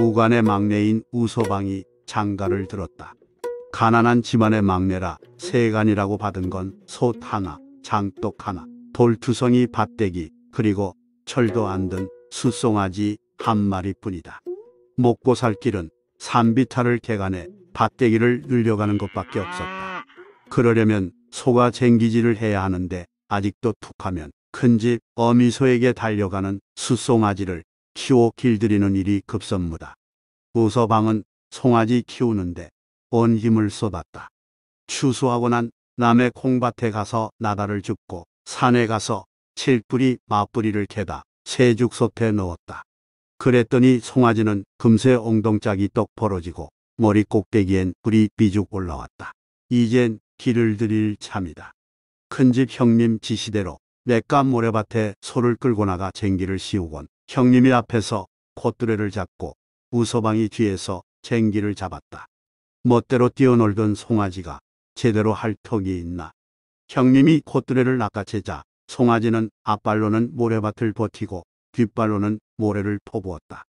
오간의 막내인 우소방이 장가를 들었다. 가난한 집안의 막내라 세간이라고 받은 건 솥 하나, 장독 하나, 돌투성이 밭대기, 그리고 철도 안든수송아지한 마리뿐이다. 먹고 살 길은 산비탈을 개간해 밭대기를 늘려가는 것밖에 없었다. 그러려면 소가 쟁기질을 해야 하는데 아직도 툭하면 큰 집 어미소에게 달려가는 수송아지를 키워 길들이는 일이 급선무다. 우서방은 송아지 키우는데 온 힘을 쏟았다. 추수하고 난 남의 콩밭에 가서 나다를 줍고 산에 가서 칠뿌리 맞뿌리를 캐다 새죽솥에 넣었다. 그랬더니 송아지는 금세 엉덩짝이 떡 벌어지고 머리 꼭대기엔 불이 비죽 올라왔다. 이젠 길을 들일 참이다. 큰집 형님 지시대로 내감 모래밭에 소를 끌고 나가 쟁기를 씌우곤 형님이 앞에서 콧두레를 잡고 우서방이 뒤에서 쟁기를 잡았다. 멋대로 뛰어놀던 송아지가 제대로 할 턱이 있나. 형님이 콧두레를 낚아채자 송아지는 앞발로는 모래밭을 버티고 뒷발로는 모래를 퍼부었다.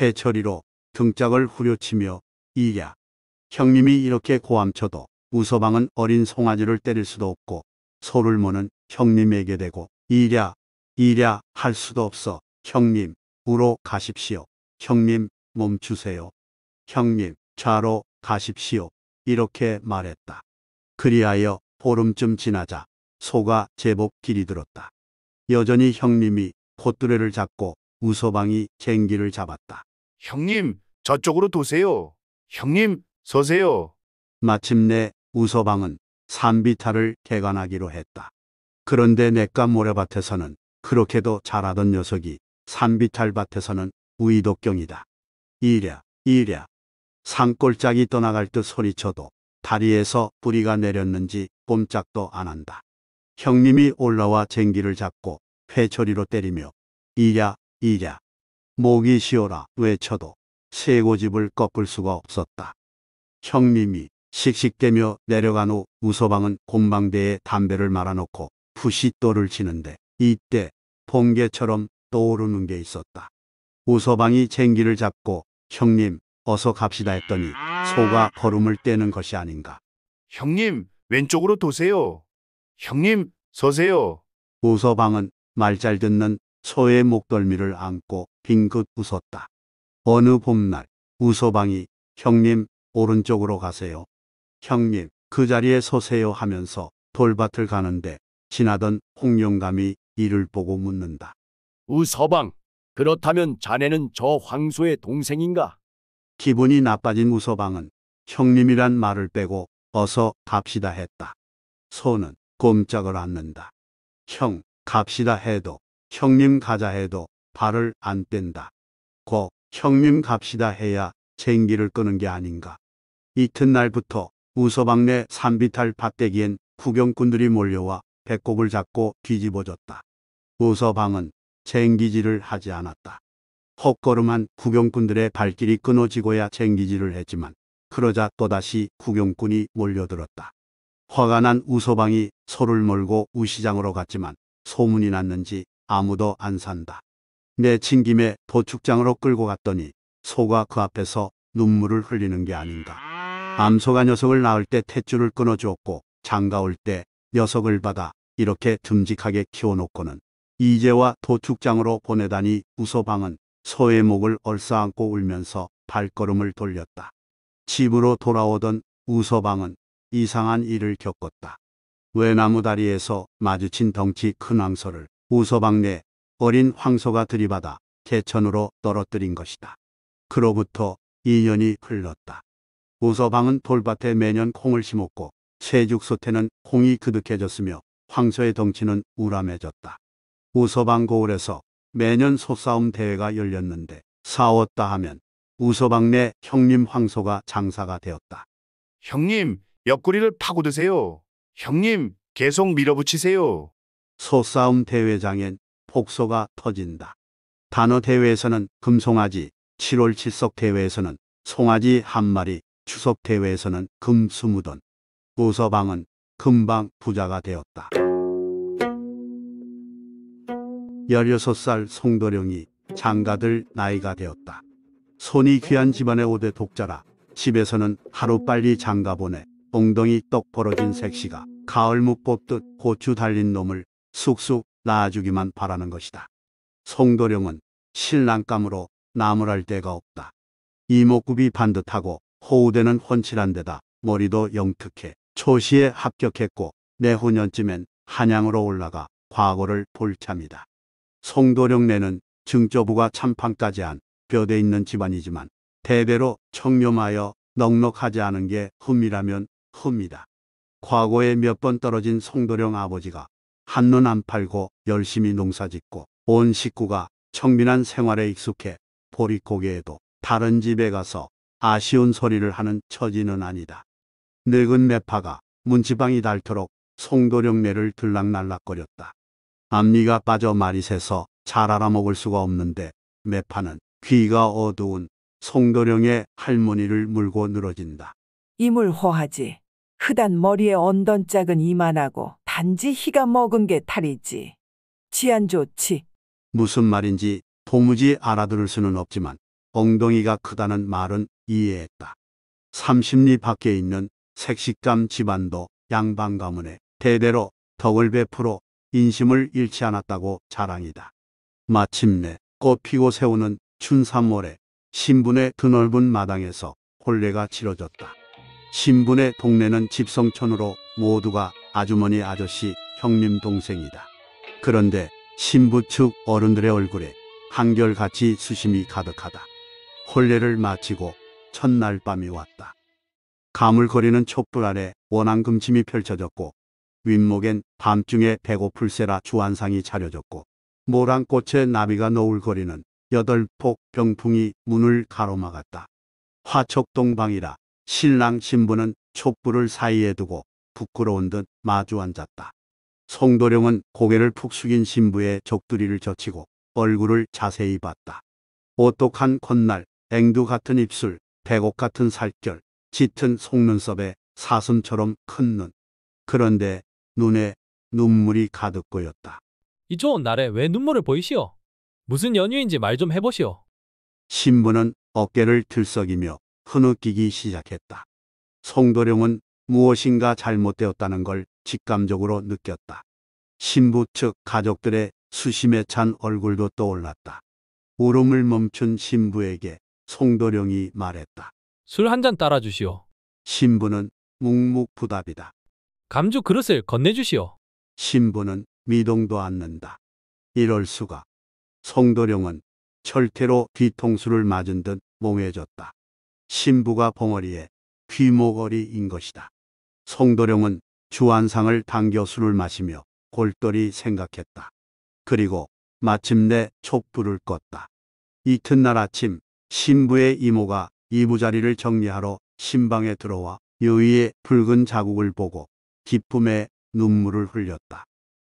회처리로 등짝을 후려치며 이랴. 형님이 이렇게 고함쳐도 우서방은 어린 송아지를 때릴 수도 없고 소를 모는 형님에게 대고 이랴 이랴 할 수도 없어 형님, 우로 가십시오. 형님, 멈추세요. 형님, 좌로 가십시오. 이렇게 말했다. 그리하여 보름쯤 지나자 소가 제법 길이 들었다. 여전히 형님이 콧두레를 잡고 우서방이 쟁기를 잡았다. 형님, 저쪽으로 도세요. 형님, 서세요. 마침내 우서방은 산비탈을개관하기로 했다. 그런데 내과 모래밭에서는 그렇게도 잘하던 녀석이 산비탈밭에서는 우이독경이다. 이랴 이랴 산골짜기 떠나갈 듯 소리쳐도 다리에서 뿌리가 내렸는지 꼼짝도 안 한다. 형님이 올라와 쟁기를 잡고 회초리로 때리며 이랴 이랴 목이 쉬어라 외쳐도 쇠고집을 꺾을 수가 없었다. 형님이 씩씩대며 내려간 후 우서방은 곰방대에 담배를 말아놓고 푸시 또를 치는데 이때 봉개처럼 떠오르는 게 있었다. 우서방이 쟁기를 잡고 형님 어서 갑시다 했더니 소가 걸음을 떼는 것이 아닌가. 형님 왼쪽으로 도세요. 형님 서세요. 우서방은 말 잘 듣는 소의 목덜미를 안고 빙긋 웃었다. 어느 봄날 우서방이 형님 오른쪽으로 가세요. 형님 그 자리에 서세요 하면서 돌밭을 가는데 지나던 홍영감이 이를 보고 묻는다. 우서방, 그렇다면 자네는 저 황소의 동생인가? 기분이 나빠진 우서방은 형님이란 말을 빼고 어서 갑시다 했다. 손은 꼼짝을 않는다. 형, 갑시다 해도 형님 가자 해도 발을 안 뗀다. 고 형님 갑시다 해야 쟁기를 끄는 게 아닌가. 이튿날부터 우서방내 산비탈 밭대기엔 구경꾼들이 몰려와 배꼽을 잡고 뒤집어졌다. 우서방은 쟁기질을 하지 않았다. 헛걸음한 구경꾼들의 발길이 끊어지고야 쟁기질을 했지만 그러자 또다시 구경꾼이 몰려들었다. 화가 난 우서방이 소를 몰고 우시장으로 갔지만 소문이 났는지 아무도 안 산다. 내친 김에 도축장으로 끌고 갔더니 소가 그 앞에서 눈물을 흘리는 게 아닌가. 암소가 녀석을 낳을 때 탯줄을 끊어주었고 장가올 때 녀석을 받아 이렇게 듬직하게 키워놓고는 이제와 도축장으로 보내다니 우서방은 소의 목을 얼싸안고 울면서 발걸음을 돌렸다. 집으로 돌아오던 우서방은 이상한 일을 겪었다. 외나무 다리에서 마주친 덩치 큰 황소를 우서방 내 어린 황소가 들이받아 개천으로 떨어뜨린 것이다. 그로부터 2년이 흘렀다. 우서방은 돌밭에 매년 콩을 심었고 새죽 소태는 콩이 그득해졌으며 황소의 덩치는 우람해졌다. 우서방고을에서 매년 소싸움 대회가 열렸는데 싸웠다 하면 우서방 내 형님 황소가 장사가 되었다. 형님, 옆구리를 파고드세요. 형님, 계속 밀어붙이세요. 소싸움 대회장엔 폭소가 터진다. 단어 대회에서는 금송아지, 7월 칠석 대회에서는 송아지 한 마리, 추석 대회에서는 금 스무 돈. 우서방은 금방 부자가 되었다. 16살 송도령이 장가들 나이가 되었다. 손이 귀한 집안의 5대 독자라 집에서는 하루빨리 장가 보내 엉덩이 떡 벌어진 색시가 가을묵 뽑듯 고추 달린 놈을 쑥쑥 낳아주기만 바라는 것이다. 송도령은 신랑감으로 나무랄 데가 없다. 이목구비 반듯하고 호우대는 훤칠한 데다 머리도 영특해 초시에 합격했고 내후년쯤엔 한양으로 올라가 과거를 볼 참이다. 송도령내는 증조부가 참판까지 한 뼈대 있는 집안이지만 대대로 청렴하여 넉넉하지 않은 게 흠이라면 흠이다. 과거에 몇 번 떨어진 송도령 아버지가 한눈 안 팔고 열심히 농사짓고 온 식구가 청빈한 생활에 익숙해 보릿고개에도 다른 집에 가서 아쉬운 소리를 하는 처지는 아니다. 늙은 매파가 문지방이 닳도록 송도령내를 들락날락거렸다. 앞니가 빠져 말이 새서 잘 알아먹을 수가 없는데 매파는 귀가 어두운 송도령의 할머니를 물고 늘어진다. 이물호하지. 흐단 머리에 언던 짝은 이만하고 단지 희가 먹은 게 탈이지. 치안 좋지. 무슨 말인지 도무지 알아들을 수는 없지만 엉덩이가 크다는 말은 이해했다. 삼십리 밖에 있는 색식감 집안도 양반 가문에 대대로 덕을 베풀어 인심을 잃지 않았다고 자랑이다. 마침내 꽃 피고 새우는 춘삼월에 신분의 드넓은 마당에서 혼례가 치러졌다. 신분의 동네는 집성촌으로 모두가 아주머니 아저씨 형님 동생이다. 그런데 신부 측 어른들의 얼굴에 한결같이 수심이 가득하다. 혼례를 마치고 첫날 밤이 왔다. 가물거리는 촛불 아래 원앙 금침이 펼쳐졌고 윗목엔 밤중에 배고플세라 주안상이 차려졌고 모란꽃에 나비가 노을거리는 여덟 폭 병풍이 문을 가로막았다. 화척동방이라 신랑 신부는 촛불을 사이에 두고 부끄러운 듯 마주 앉았다. 송도령은 고개를 푹 숙인 신부의 적두리를 젖히고 얼굴을 자세히 봤다. 오똑한 콧날, 앵두 같은 입술, 백옥 같은 살결, 짙은 속눈썹에 사슴처럼 큰 눈. 그런데 눈에 눈물이 가득 고였다. 이 좋은 날에 왜 눈물을 보이시오? 무슨 연유인지 말 좀 해보시오. 신부는 어깨를 들썩이며 흐느끼기 시작했다. 송도령은 무엇인가 잘못되었다는 걸 직감적으로 느꼈다. 신부 측 가족들의 수심에 찬 얼굴도 떠올랐다. 울음을 멈춘 신부에게 송도령이 말했다. 술 한 잔 따라주시오. 신부는 묵묵부답이다. 감주 그릇을 건네주시오. 신부는 미동도 않는다. 이럴 수가. 성도령은 철퇴로 뒤통수를 맞은 듯 몽해졌다. 신부가 봉어리에 귀모거리인 것이다. 성도령은 주한상을 당겨 술을 마시며 골똘히 생각했다. 그리고 마침내 촛불을 껐다. 이튿날 아침 신부의 이모가 이부자리를 정리하러 신방에 들어와 여의의 붉은 자국을 보고 기쁨에 눈물을 흘렸다.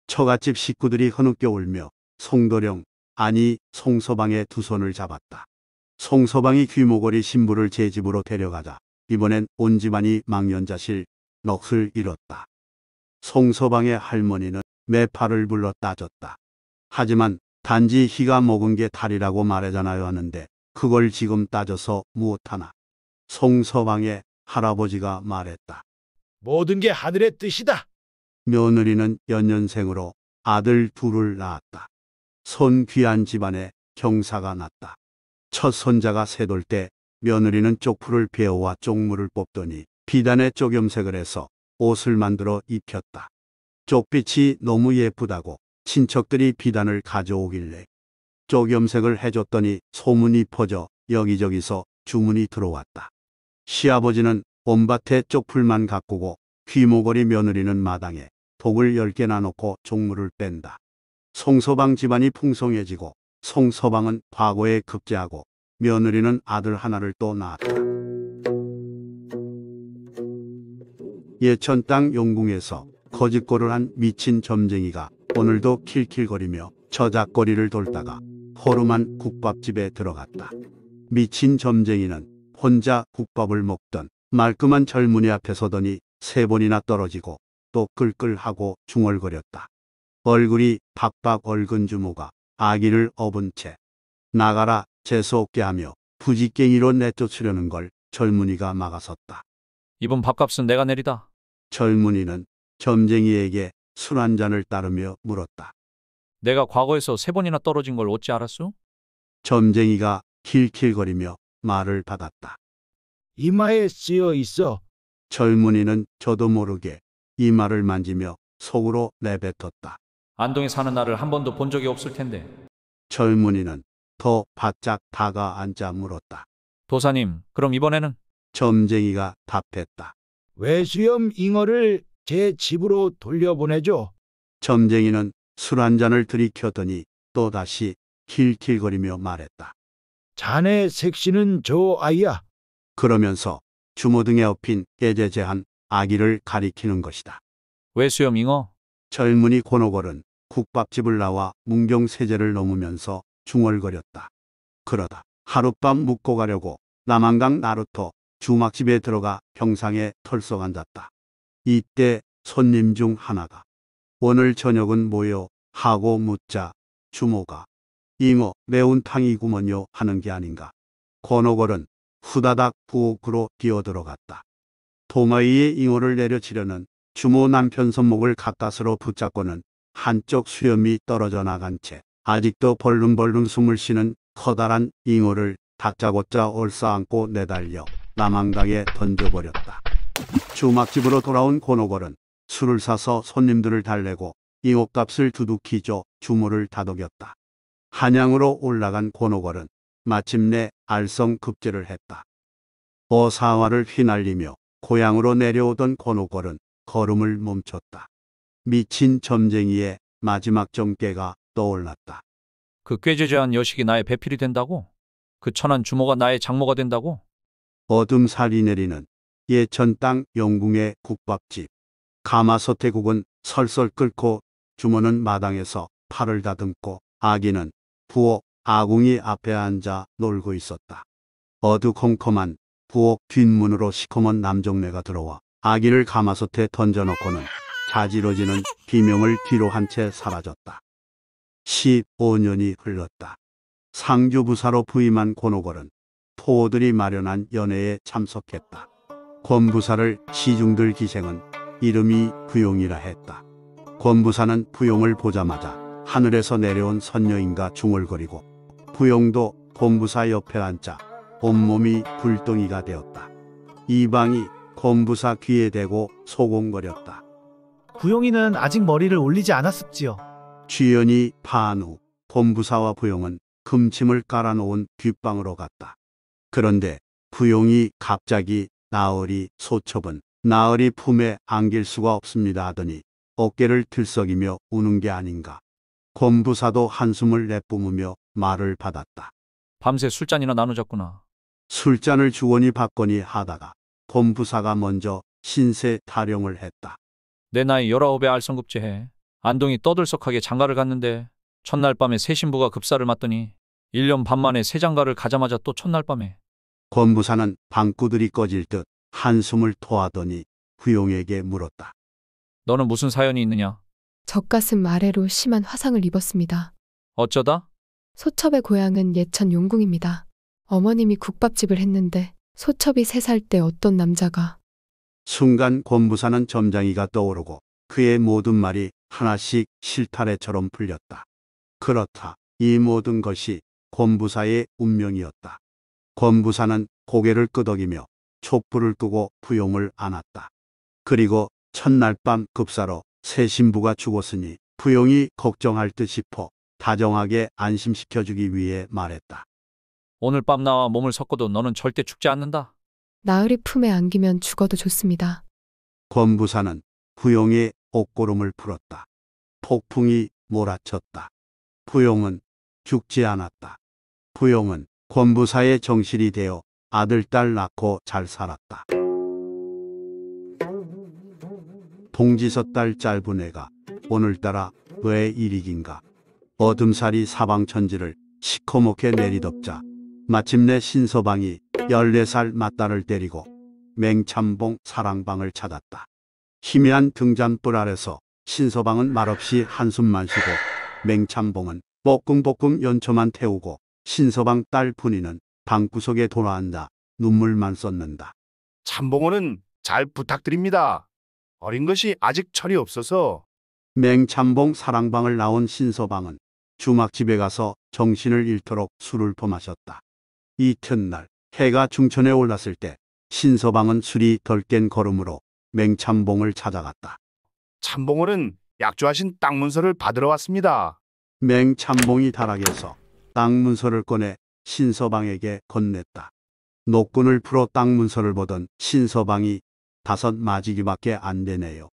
처갓집 식구들이 흐느껴 울며 송도령, 아니 송서방의 두 손을 잡았다. 송서방이 귀모거리 신부를 제 집으로 데려가자 이번엔 온 집안이 망연자실 넋을 잃었다. 송서방의 할머니는 매파를 불러 따졌다. 하지만 단지 희가 먹은 게 탈이라고 말하잖아요 하는데 그걸 지금 따져서 무엇하나. 송서방의 할아버지가 말했다. 모든 게 하늘의 뜻이다. 며느리는 연년생으로 아들 둘을 낳았다. 손 귀한 집안에 경사가 났다. 첫 손자가 새돌 때 며느리는 쪽풀을 베어와 쪽물을 뽑더니 비단에 쪽염색을 해서 옷을 만들어 입혔다. 쪽빛이 너무 예쁘다고 친척들이 비단을 가져오길래 쪽염색을 해줬더니 소문이 퍼져 여기저기서 주문이 들어왔다. 시아버지는 옴밭에 쪽풀만 가꾸고 귀모거리 며느리는 마당에 독을 열 개나 놓고 종물을 뺀다. 송서방 집안이 풍성해지고 송서방은 과거에 급제하고 며느리는 아들 하나를 또 낳았다. 예천 땅 용궁에서 거짓골을 한 미친 점쟁이가 오늘도 킬킬거리며 저작거리를 돌다가 허름한 국밥집에 들어갔다. 미친 점쟁이는 혼자 국밥을 먹던 말끔한 젊은이 앞에 서더니 세 번이나 떨어지고 또 끌끌하고 중얼거렸다. 얼굴이 박박 얼근 주모가 아기를 업은 채 나가라 재수없게 하며 부지깽이로 내쫓으려는 걸 젊은이가 막아섰다. 이번 밥값은 내가 내리다. 젊은이는 점쟁이에게 술 한 잔을 따르며 물었다. 내가 과거에서 세 번이나 떨어진 걸 어찌 알았소? 점쟁이가 킬킬거리며 말을 받았다. 이마에 쓰여 있어. 젊은이는 저도 모르게 이마를 만지며 속으로 내뱉었다. 안동에 사는 나를 한 번도 본 적이 없을 텐데. 젊은이는 더 바짝 다가앉아 물었다. 도사님, 그럼 이번에는? 점쟁이가 답했다. 외수염 잉어를 제 집으로 돌려보내죠. 점쟁이는 술 한 잔을 들이켰더니 또다시 킬킬거리며 말했다. 자네 색시는 저 아이야. 그러면서 주모등에 엎힌 깨제제한 아기를 가리키는 것이다. 왜 수염잉어? 젊은이 권옥월은 국밥집을 나와 문경세제를 넘으면서 중얼거렸다. 그러다 하룻밤 묵고 가려고 남한강 나루터 주막집에 들어가 병상에 털썩 앉았다. 이때 손님 중 하나가 오늘 저녁은 뭐요? 하고 묻자 주모가 잉어 매운탕이구먼요 하는 게 아닌가. 권옥월은 후다닥 부엌으로 뛰어들어갔다. 도마이의 잉어를 내려치려는 주모 남편 손목을 가까스로 붙잡고는 한쪽 수염이 떨어져 나간 채 아직도 벌름벌름 숨을 쉬는 커다란 잉어를 다짜고짜 얼싸안고 내달려 남한강에 던져버렸다. 주막집으로 돌아온 고노걸은 술을 사서 손님들을 달래고 잉어값을 두둑히 줘 주모를 다독였다. 한양으로 올라간 고노걸은 마침내 알성급제를 했다. 어상화를 휘날리며 고향으로 내려오던 권오걸은 걸음을 멈췄다. 미친 점쟁이의 마지막 점괘가 떠올랐다. 그 꾀죄죄한 여식이 나의 배필이 된다고? 그 천한 주모가 나의 장모가 된다고? 어둠 살이 내리는 예천 땅 영궁의 국밥집. 가마솥에 국은 설설 끓고 주모는 마당에서 팔을 다듬고 아기는 부엌 아궁이 앞에 앉아 놀고 있었다. 어두컴컴한 부엌 뒷문으로 시커먼 남정네가 들어와 아기를 가마솥에 던져놓고는 자지러지는 비명을 뒤로 한 채 사라졌다. 15년이 흘렀다. 상주부사로 부임한 권오걸은 포호들이 마련한 연회에 참석했다. 권부사를 시중들 기생은 이름이 부용이라 했다. 권부사는 부용을 보자마자 하늘에서 내려온 선녀인가 중얼거리고 후용도 본부사 옆에 앉자 온몸이 불덩이가 되었다. 이방이 본부사 귀에 대고 소곤거렸다. 부용이는 아직 머리를 올리지 않았습지요. 취연이 반후본부사와 부용은 금침을 깔아놓은 뒷방으로 갔다. 그런데 부용이 갑자기 나으리 소첩은 나으리 품에 안길 수가 없습니다 하더니 어깨를 들썩이며 우는 게 아닌가. 곰부사도 한숨을 내뿜으며 말을 받았다. 밤새 술잔이나 나누셨구나. 술잔을 주원이 받거니 하다가 본부사가 먼저 신세 타령을 했다. 내 나이 열아홉에 알성급제해. 안동이 떠들썩하게 장가를 갔는데 첫날 밤에 새 신부가 급사를 맞더니 1년 반 만에 새 장가를 가자마자 또 첫날 밤에 권부사는 방구들이 꺼질 듯 한숨을 토하더니 후용에게 물었다. 너는 무슨 사연이 있느냐? 젖가슴 아래로 심한 화상을 입었습니다. 어쩌다? 소첩의 고향은 예천 용궁입니다. 어머님이 국밥집을 했는데 소첩이 세 살 때 어떤 남자가 순간 권부사는 점장이가 떠오르고 그의 모든 말이 하나씩 실타래처럼 풀렸다. 그렇다. 이 모든 것이 권부사의 운명이었다. 권부사는 고개를 끄덕이며 촛불을 끄고 부용을 안았다. 그리고 첫날 밤 급사로 새 신부가 죽었으니 부용이 걱정할 듯 싶어 다정하게 안심시켜주기 위해 말했다. 오늘 밤 나와 몸을 섞어도 너는 절대 죽지 않는다. 나으리 품에 안기면 죽어도 좋습니다. 권부사는 부용의 옷고름을 풀었다. 폭풍이 몰아쳤다. 부용은 죽지 않았다. 부용은 권부사의 정실이 되어 아들, 딸 낳고 잘 살았다. 동지섯딸 짧은 애가 오늘따라 왜 이리긴가 어둠살이 사방천지를 시커멓게 내리덮자 마침내 신서방이 14살 맞다를 때리고 맹참봉 사랑방을 찾았다. 희미한 등잔불 아래서 신서방은 말없이 한숨만 쉬고 맹참봉은 뻐끔뻐끔 연초만 태우고 신서방 딸 분이는 방구석에 돌아앉아 눈물만 썼는다. 참봉어는잘 부탁드립니다. 어린 것이 아직 철이 없어서 맹참봉 사랑방을 나온 신서방은 주막집에 가서 정신을 잃도록 술을 범마셨다 이튿날 해가 중천에 올랐을 때 신서방은 술이 덜 깬 걸음으로 맹참봉을 찾아갔다. 참봉을은 약조하신 땅 문서를 받으러 왔습니다. 맹참봉이 다락에서 땅 문서를 꺼내 신서방에게 건넸다. 노끈을 풀어 땅 문서를 보던 신서방이 다섯 마지기밖에 안 되네요.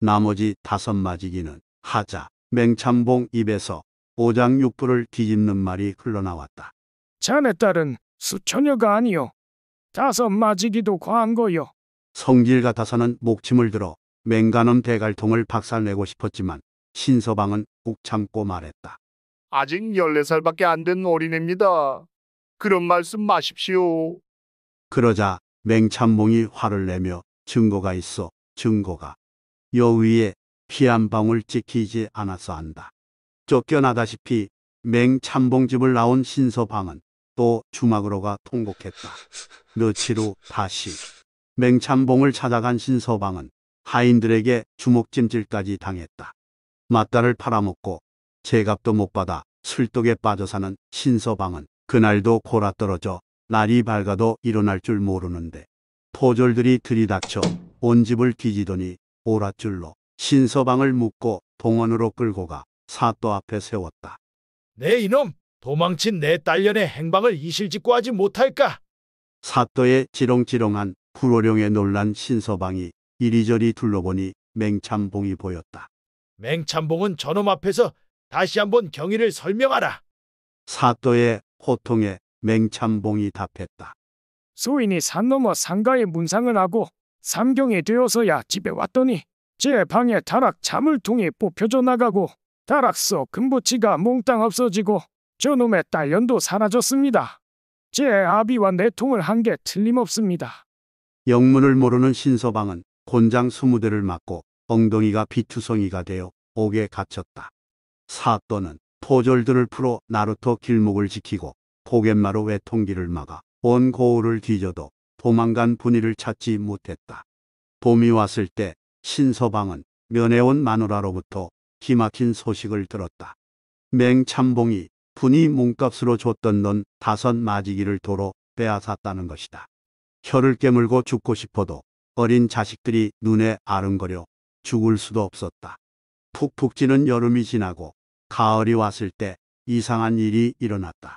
나머지 다섯 마지기는 하자 맹참봉 입에서 오장육부를 뒤집는 말이 흘러나왔다. 자네 딸은 수처녀가 아니요. 다섯 맞이기도 과한 거요. 성질 같아서는 목침을 들어 맹가는 대갈통을 박살내고 싶었지만 신서방은 꾹 참고 말했다. 아직 14살밖에 안 된 어린애입니다. 그런 말씀 마십시오. 그러자 맹참몽이 화를 내며 증거가 있어 증거가 여위에 피한 방울 찍히지 않아서 한다. 쫓겨나다시피 맹참봉집을 나온 신서방은 또 주막으로가 통곡했다. 며칠 후 다시 맹참봉을 찾아간 신서방은 하인들에게 주먹찜질까지 당했다. 맞다를 팔아먹고 제값도 못 받아 술독에 빠져 사는 신서방은 그날도 골아떨어져 날이 밝아도 일어날 줄 모르는데 포졸들이 들이닥쳐 온 집을 뒤지더니 오랏줄로 신서방을 묶고 동원으로 끌고 가 사또 앞에 세웠다. 내 네, 이놈! 도망친 내 딸년의 행방을 이실직고 하지 못할까? 사또의 지렁지렁한 불호령에 놀란 신서방이 이리저리 둘러보니 맹참봉이 보였다. 맹참봉은 저놈 앞에서 다시 한번 경위를 설명하라. 사또의 호통에 맹참봉이 답했다. 소인이 산 넘어 상가에 문상을 하고 삼경이 되어서야 집에 왔더니 제 방에 타락 잠을 통해 뽑혀져 나가고 다락서 금부치가 몽땅 없어지고 저놈의 딸년도 사라졌습니다. 제 아비와 내통을 한 게 틀림없습니다. 영문을 모르는 신서방은 곤장 스무 대를 맞고 엉덩이가 비투성이가 되어 옥에 갇혔다. 사또는 포졸들을 풀어 나루토 길목을 지키고 포갯마로 외통기를 막아 온 고을을 뒤져도 도망간 분이를 찾지 못했다. 봄이 왔을 때 신서방은 면해온 마누라로부터 기막힌 소식을 들었다. 맹참봉이 분이 몸값으로 줬던 넌 다섯 마지기를 도로 빼앗았다는 것이다. 혀를 깨물고 죽고 싶어도 어린 자식들이 눈에 아른거려 죽을 수도 없었다. 푹푹 찌는 여름이 지나고 가을이 왔을 때 이상한 일이 일어났다.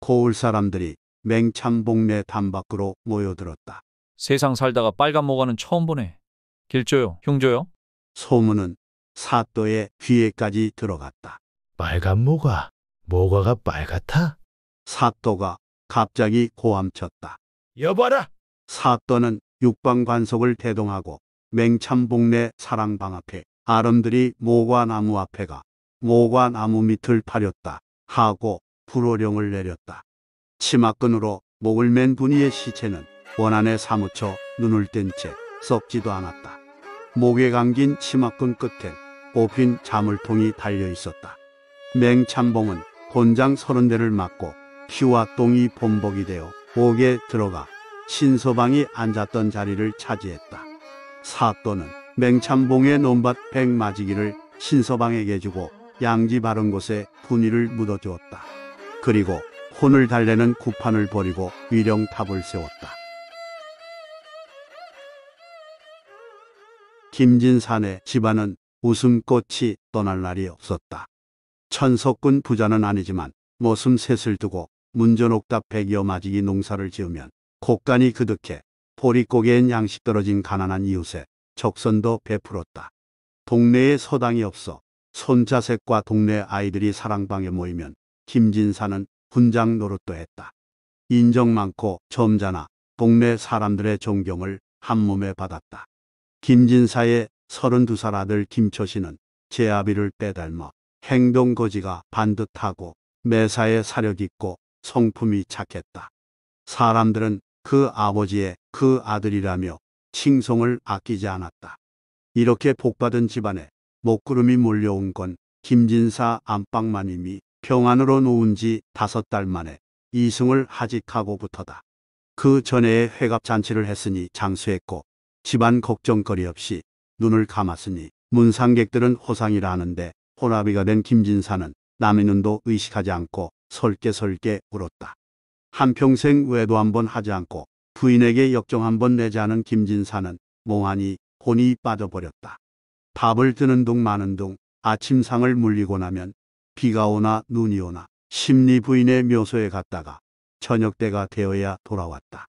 고을 사람들이 맹참봉네 담밖으로 모여들었다. 세상 살다가 빨간 모가는 처음 보네. 길조요, 흉조요? 소문은 사또의 귀에까지 들어갔다. 빨간 모과. 모과가 빨갛다. 사또가 갑자기 고함쳤다. 여봐라. 사또는 육방관속을 대동하고 맹참봉내 사랑방 앞에 아름들이 모과나무 앞에 가 모과나무 밑을 파렸다 하고 불호령을 내렸다. 치마끈으로 목을 맨 분이의 시체는 원안에 사무쳐 눈을 뗀 채 썩지도 않았다. 목에 감긴 치마끈 끝엔 뽑힌 자물통이 달려 있었다. 맹참봉은 곤장 서른 대를 맞고 키와 똥이 본복이 되어 옥에 들어가 신서방이 앉았던 자리를 차지했다. 사또는 맹참봉의 논밭 백마지기를 신서방에게 주고 양지 바른 곳에 분위를 묻어주었다. 그리고 혼을 달래는 구판을 버리고 위령탑을 세웠다. 김진산의 집안은 웃음꽃이 떠날 날이 없었다. 천석군 부자는 아니지만 모슴 셋을 두고 문전옥답 백여 마지기 농사를 지으면 곡간이 그득해 보릿고개엔 양식 떨어진 가난한 이웃에 적선도 베풀었다. 동네에 서당이 없어 손자색과 동네 아이들이 사랑방에 모이면 김진사는 훈장 노릇도 했다. 인정 많고 점잖아 동네 사람들의 존경을 한몸에 받았다. 김진사의 32살 아들 김초신은 제 아비를 빼닮아 행동거지가 반듯하고 매사에 사력있고 성품이 착했다. 사람들은 그 아버지의 그 아들이라며 칭송을 아끼지 않았다. 이렇게 복받은 집안에 목구름이 몰려온 건 김진사 안방만님이 평안으로 놓은 지 다섯 달 만에 이승을 하직하고부터다. 그 전에 회갑잔치를 했으니 장수했고 집안 걱정거리 없이 눈을 감았으니 문상객들은 호상이라 하는데 호라비가 된 김진사는 남의 눈도 의식하지 않고 설게설게 울었다. 한평생 외도 한 번 하지 않고 부인에게 역정 한 번 내지 않은 김진사는 몽하니 혼이 빠져버렸다. 밥을 드는 둥 마는 둥 아침상을 물리고 나면 비가 오나 눈이 오나 심리 부인의 묘소에 갔다가 저녁때가 되어야 돌아왔다.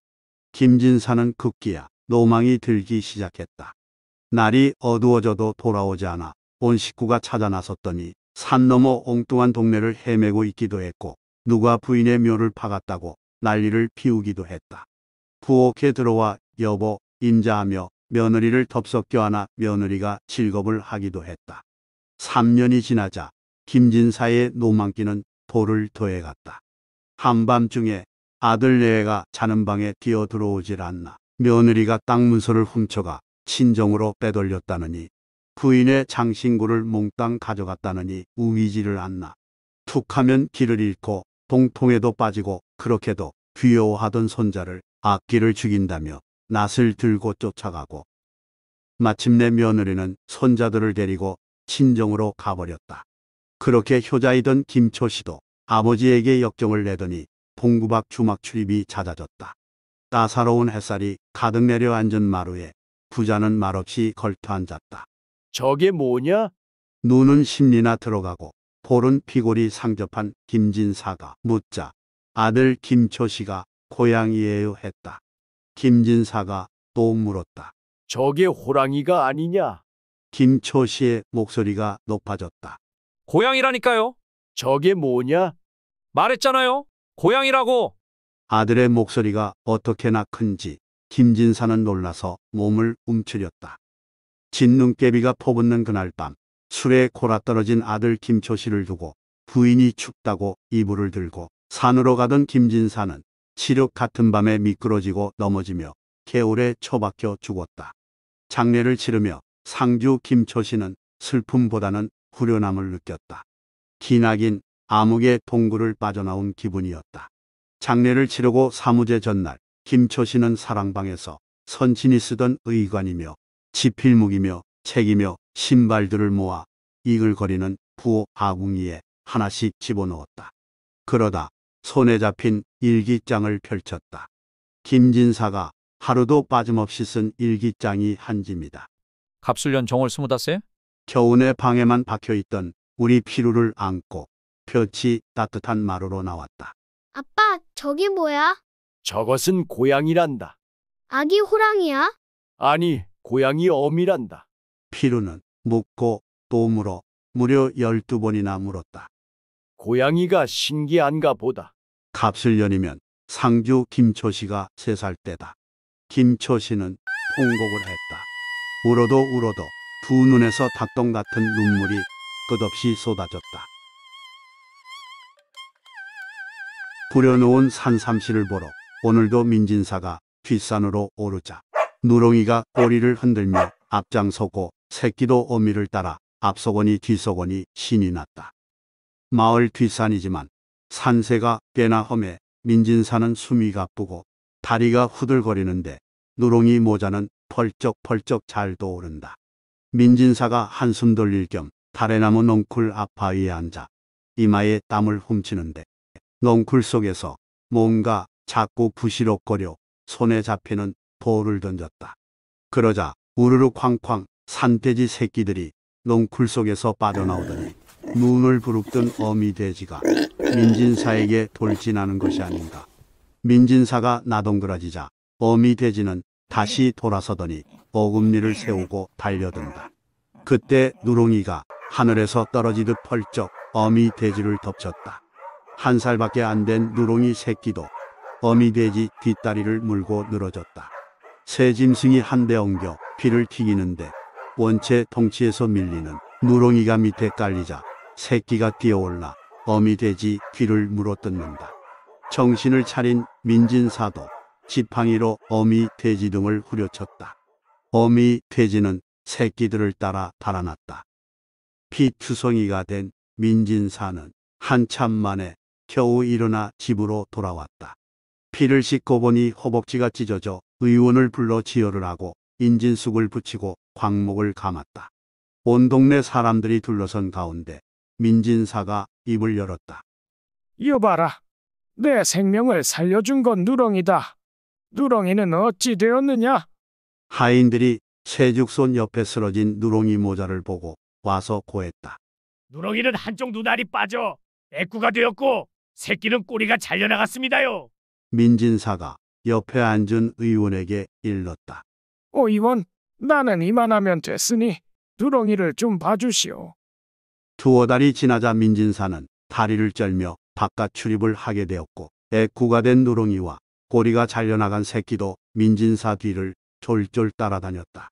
김진사는 급기야 노망이 들기 시작했다. 날이 어두워져도 돌아오지 않아 온 식구가 찾아 나섰더니 산 너머 엉뚱한 동네를 헤매고 있기도 했고 누가 부인의 묘를 파갔다고 난리를 피우기도 했다. 부엌에 들어와 여보 인자하며 며느리를 덥석 껴안아 며느리가 즐겁을 하기도 했다. 3년이 지나자 김진사의 노망기는 도를 더해갔다. 한밤중에 아들 내외가 자는 방에 뛰어 들어오질 않나 며느리가 땅 문서를 훔쳐가 친정으로 빼돌렸다느니 부인의 장신구를 몽땅 가져갔다느니 우미지를 않나. 툭하면 길을 잃고 동통에도 빠지고 그렇게도 귀여워하던 손자를 악기를 죽인다며 낫을 들고 쫓아가고 마침내 며느리는 손자들을 데리고 친정으로 가버렸다. 그렇게 효자이던 김초 씨도 아버지에게 역정을 내더니 봉구박 주막 출입이 잦아졌다. 따사로운 햇살이 가득 내려앉은 마루에 부자는 말없이 걸터앉았다. 저게 뭐냐? 눈은 심리나 들어가고 볼은 피골이 상접한 김진사가 묻자 아들 김초씨가 고양이에요 했다. 김진사가 또 물었다. 저게 호랑이가 아니냐? 김초씨의 목소리가 높아졌다. 고양이라니까요. 저게 뭐냐? 말했잖아요. 고양이라고. 아들의 목소리가 어떻게나 큰지 김진사는 놀라서 몸을 움츠렸다. 진눈깨비가 퍼붓는 그날 밤 술에 골아 떨어진 아들 김초씨를 두고 부인이 춥다고 이불을 들고 산으로 가던 김진사는 치륵 같은 밤에 미끄러지고 넘어지며 개울에 처박혀 죽었다. 장례를 치르며 상주 김초씨는 슬픔보다는 후련함을 느꼈다. 기나긴 암흑의 동굴을 빠져나온 기분이었다. 장례를 치르고 사무제 전날 김초신은 사랑방에서 선친이 쓰던 의관이며 지필묵이며 책이며 신발들을 모아 이글거리는 부호 아궁이에 하나씩 집어넣었다. 그러다 손에 잡힌 일기장을 펼쳤다. 김진사가 하루도 빠짐없이 쓴 일기장이 한 집니다. 갑술년 정월 스무다세? 겨우내 방에만 박혀있던 우리 피루를 안고 볕이 따뜻한 마루로 나왔다. 아빠, 저기 뭐야? 저것은 고양이란다. 아기 호랑이야? 아니, 고양이 어미란다. 피루는 묻고 또 물어 무려 12번이나 물었다. 고양이가 신기한가 보다. 갑술년이면 상주 김초씨가 세 살 때다. 김초씨는 통곡을 했다. 울어도 울어도 두 눈에서 닭똥 같은 눈물이 끝없이 쏟아졌다. 부려놓은 산삼씨를 보러 오늘도 민진사가 뒷산으로 오르자 누렁이가 꼬리를 흔들며 앞장서고 새끼도 어미를 따라 앞서거니 뒤서거니 신이 났다. 마을 뒷산이지만 산세가 꽤나 험해 민진사는 숨이 가쁘고 다리가 후들거리는데 누렁이 모자는 펄쩍펄쩍 잘 떠오른다. 민진사가 한숨 돌릴 겸 다래나무 넝쿨 앞바위에 앉아 이마에 땀을 훔치는데 넝쿨 속에서 뭔가 자꾸 부시럭거려 손에 잡히는 돌을 던졌다. 그러자 우르르 쾅쾅 산돼지 새끼들이 농굴 속에서 빠져나오더니 눈을 부릅뜬 어미돼지가 민진사에게 돌진하는 것이 아닌가. 민진사가 나동그라지자 어미돼지는 다시 돌아서더니 어금니를 세우고 달려든다. 그때 누렁이가 하늘에서 떨어지듯 펄쩍 어미 돼지를 덮쳤다. 한 살밖에 안 된 누렁이 새끼도 어미돼지 뒷다리를 물고 늘어졌다. 새 짐승이 한 대 엉겨 피를 튀기는데 원체 통치에서 밀리는 누렁이가 밑에 깔리자 새끼가 뛰어올라 어미돼지 귀를 물어뜯는다. 정신을 차린 민진사도 지팡이로 어미 돼지 등을 후려쳤다. 어미 돼지는 새끼들을 따라 달아났다. 피투성이가 된 민진사는 한참 만에 겨우 일어나 집으로 돌아왔다. 피를 씻고 보니 허벅지가 찢어져 의원을 불러 치열을 하고 인진숙을 붙이고 광목을 감았다. 온 동네 사람들이 둘러선 가운데 민진사가 입을 열었다. 여봐라. 내 생명을 살려준 건 누렁이다. 누렁이는 어찌 되었느냐? 하인들이 세죽손 옆에 쓰러진 누렁이 모자를 보고 와서 고했다. 누렁이는 한쪽 눈알이 빠져 애꾸가 되었고 새끼는 꼬리가 잘려나갔습니다요. 민진사가 옆에 앉은 의원에게 일렀다. 오 어, 의원, 나는 이만하면 됐으니 두렁이를 좀 봐주시오. 두어 달이 지나자 민진사는 다리를 쩔며 바깥 출입을 하게 되었고 애꾸가 된 누렁이와 꼬리가 잘려나간 새끼도 민진사 뒤를 졸졸 따라다녔다.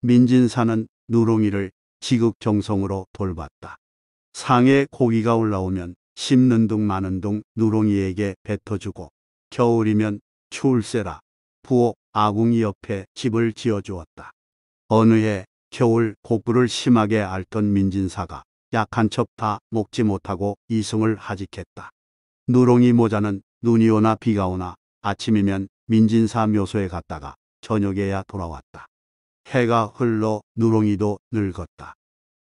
민진사는 누렁이를 지극정성으로 돌봤다. 상에 고기가 올라오면 씹는 둥 마는 둥 누렁이에게 뱉어주고 겨울이면 추울세라 부엌 아궁이 옆에 집을 지어주었다. 어느 해 겨울 곡부를 심하게 앓던 민진사가 약한 첩다 먹지 못하고 이승을 하직했다. 누렁이 모자는 눈이 오나 비가 오나 아침이면 민진사 묘소에 갔다가 저녁에야 돌아왔다. 해가 흘러 누렁이도 늙었다.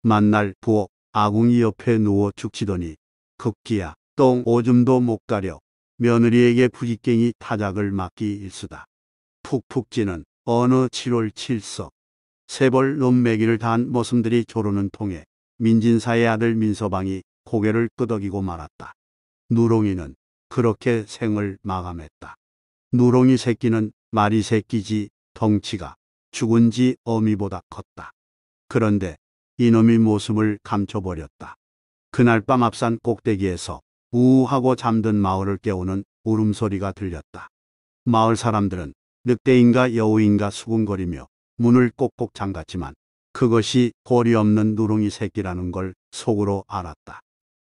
만날 부엌 아궁이 옆에 누워 죽치더니 극기야똥 오줌도 못 가려 며느리에게 부직갱이 타작을 맡기 일수다. 푹푹지는 어느 7월 7석 세벌 놈매기를 다한 모습들이 조르는 통에 민진사의 아들 민서방이 고개를 끄덕이고 말았다. 누롱이는 그렇게 생을 마감했다. 누롱이 새끼는 말이 새끼지 덩치가 죽은 지 어미보다 컸다. 그런데 이놈이 모습을 감춰버렸다. 그날 밤 앞산 꼭대기에서 우하고 잠든 마을을 깨우는 울음소리가 들렸다. 마을 사람들은 늑대인가 여우인가 수군거리며 문을 꼭꼭 잠갔지만 그것이 골이 없는 누룽이 새끼라는 걸 속으로 알았다.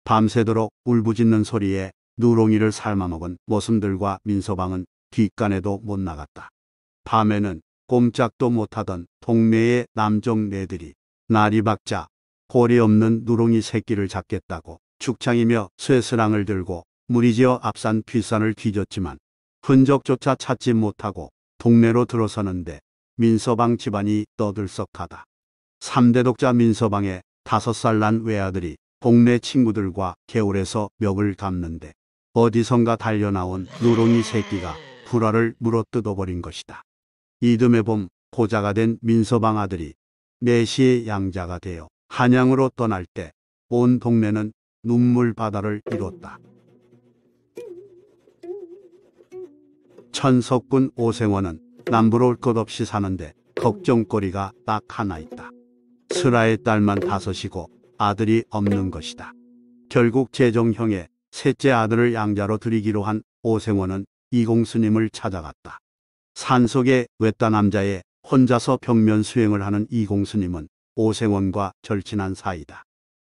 밤새도록 울부짖는 소리에 누룽이를 삶아먹은 모슴들과 민소방은 뒷간에도 못 나갔다. 밤에는 꼼짝도 못하던 동네의 남종 네들이 날이 박자 골이 없는 누룽이 새끼를 잡겠다고 축창이며 쇠스랑을 들고 무리지어 앞산 뒷산을 뒤졌지만 흔적조차 찾지 못하고 동네로 들어서는데 민서방 집안이 떠들썩하다. 3대 독자 민서방의 다섯 살 난 외아들이 동네 친구들과 개울에서 멱을 담는데 어디선가 달려나온 누렁이 새끼가 불화를 물어뜯어버린 것이다. 이듬해 봄 고자가 된 민서방 아들이 4시에 양자가 되어 한양으로 떠날 때 온 동네는 눈물 바다를 이뤘다. 천석군 오생원은 남부러울 것 없이 사는데 걱정거리가 딱 하나 있다. 슬아의 딸만 다섯이고 아들이 없는 것이다. 결국 재정형의 셋째 아들을 양자로 들이기로 한 오생원은 이공스님을 찾아갔다. 산속의 외딴 남자에 혼자서 벽면 수행을 하는 이공스님은 오생원과 절친한 사이다.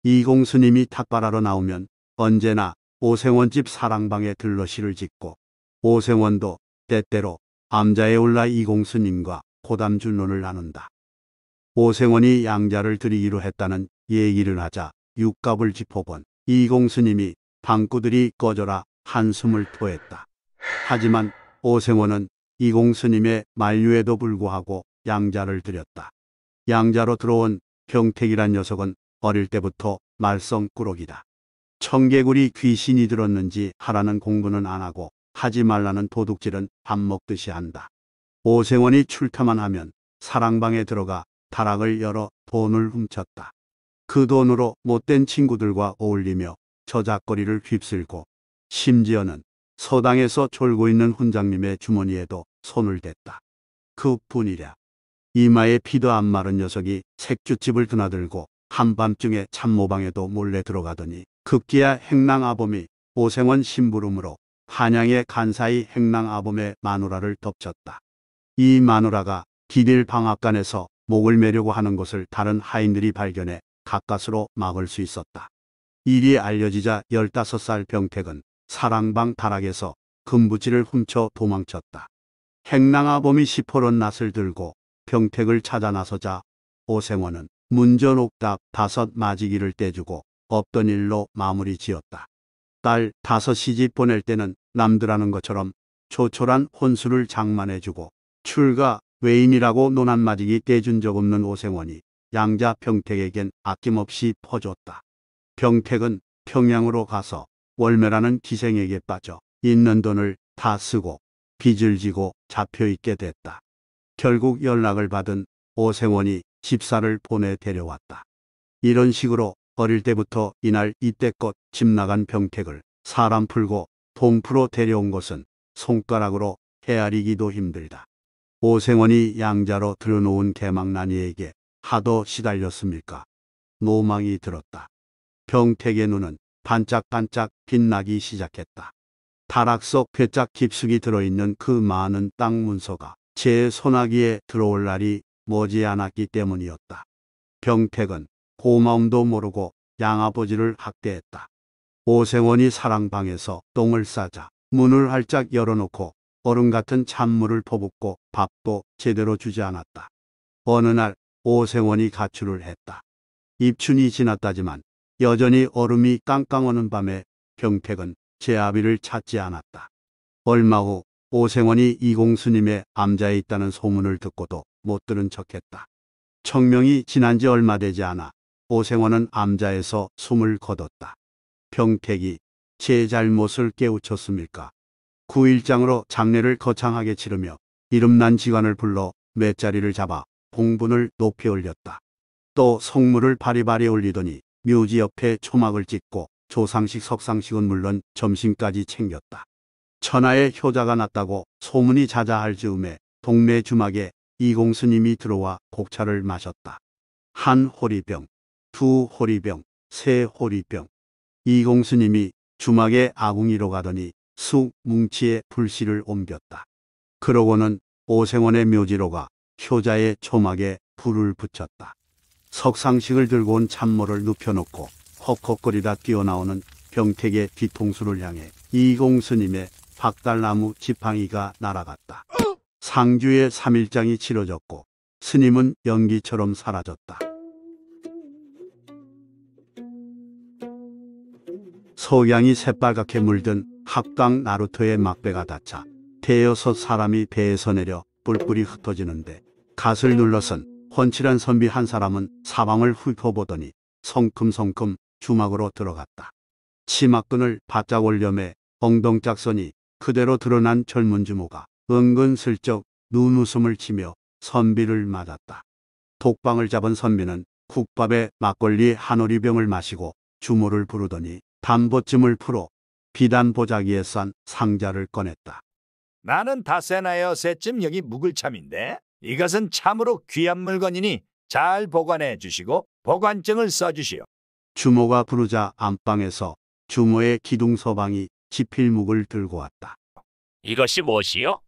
이공수님이 탁발하러 나오면 언제나 오생원 집 사랑방에 들러시를 짓고 오생원도 때때로 암자에 올라 이공수님과 고담준론을 나눈다. 오생원이 양자를 드리기로 했다는 얘기를 하자 육갑을 짚어본 이공수님이 방구들이 꺼져라 한숨을 토했다. 하지만 오생원은 이공수님의 만류에도 불구하고 양자를 드렸다. 양자로 들어온 병택이란 녀석은 어릴 때부터 말썽꾸러기다. 청개구리 귀신이 들었는지 하라는 공부는 안 하고 하지 말라는 도둑질은 밥 먹듯이 한다. 오세원이 출타만 하면 사랑방에 들어가 다락을 열어 돈을 훔쳤다. 그 돈으로 못된 친구들과 어울리며 저작거리를 휩쓸고 심지어는 서당에서 졸고 있는 훈장님의 주머니에도 손을 댔다. 그뿐이랴. 이마에 피도 안 마른 녀석이 색주집을 드나들고 한밤중에 참모방에도 몰래 들어가더니 극기야 행랑아범이 오생원 심부름으로 한양의 간사이 행랑아범의 마누라를 덮쳤다. 이 마누라가 기딜 방앗간에서 목을 메려고 하는 것을 다른 하인들이 발견해 가까스로 막을 수 있었다. 일이 알려지자 15살 병택은 사랑방 다락에서 금부지를 훔쳐 도망쳤다. 행랑아범이 시퍼런 낫을 들고 병택을 찾아 나서자 오생원은 문전옥답 다섯 마지기를 떼주고 없던 일로 마무리 지었다. 딸 다섯 시집 보낼 때는 남들하는 것처럼 초촐한 혼수를 장만해주고 출가 외인이라고 논한 마지기 떼준 적 없는 오생원이 양자 병택에겐 아낌없이 퍼줬다. 병택은 평양으로 가서 월매라는 기생에게 빠져 있는 돈을 다 쓰고 빚을 지고 잡혀있게 됐다. 결국 연락을 받은 오생원이 집사를 보내 데려왔다. 이런 식으로 어릴 때부터 이날 이때껏 집 나간 병택을 사람 풀고 동 풀어 데려온 것은 손가락으로 헤아리기도 힘들다. 오생원이 양자로 들여놓은 개망나니에게 하도 시달렸습니까? 노망이 들었다. 병택의 눈은 반짝반짝 빛나기 시작했다. 타락속 괴짝 깊숙이 들어있는 그 많은 땅 문서가 제 소나기에 들어올 날이 머지않았기 때문이었다. 병택은 고마움도 모르고 양아버지를 학대했다. 오생원이 사랑방에서 똥을 싸자 문을 활짝 열어놓고 얼음 같은 찬물을 퍼붓고 밥도 제대로 주지 않았다. 어느 날 오생원이 가출을 했다. 입춘이 지났다지만 여전히 얼음이 깡깡 오는 밤에 병택은 제 아비를 찾지 않았다. 얼마 후 오생원이 이공수님의 암자에 있다는 소문을 듣고도 못 들은 척했다. 청명이 지난 지 얼마 되지 않아 오생원은 암자에서 숨을 거뒀다. 병택이 제 잘못을 깨우쳤습니까? 구일장으로 장례를 거창하게 치르며 이름난 지관을 불러 맷자리를 잡아 봉분을 높이 올렸다. 또 성물을 바리바리 올리더니 묘지 옆에 초막을 찍고 조상식 석상식은 물론 점심까지 챙겼다. 천하의 효자가 났다고 소문이 자자할 즈음에 동네 주막에 이공수님이 들어와 곡차를 마셨다. 한 호리병, 두 호리병, 세 호리병. 이공수님이 주막에 아궁이로 가더니 쑥 뭉치에 불씨를 옮겼다. 그러고는 오생원의 묘지로 가 효자의 초막에 불을 붙였다. 석상식을 들고 온 찬모를 눕혀놓고 헉헉거리다 뛰어나오는 병택의 뒤통수를 향해 이공스님의 박달나무 지팡이가 날아갔다. 상주의 3일장이 치러졌고 스님은 연기처럼 사라졌다. 소양이 새빨갛게 물든 학당나루토의 막배가 닫자 대여섯 사람이 배에서 내려 뿔뿔이 흩어지는데 갓을 눌러선 헌칠한 선비 한 사람은 사방을 훑어보더니 성큼성큼 주막으로 들어갔다. 치마끈을 바짝 올려매 엉덩짝선이 그대로 드러난 젊은 주모가 은근슬쩍 눈웃음을 치며 선비를 맞았다. 독방을 잡은 선비는 국밥에 막걸리 한 오리병을 마시고 주모를 부르더니 담보찜을 풀어 비단 보자기에 싼 상자를 꺼냈다. 나는 다세나여 새쯤 여기 묵을 참인데 이것은 참으로 귀한 물건이니 잘 보관해 주시고 보관증을 써주시오. 주모가 부르자 안방에서 주모의 기둥서방이 지필묵을 들고 왔다. 이것이 무엇이요?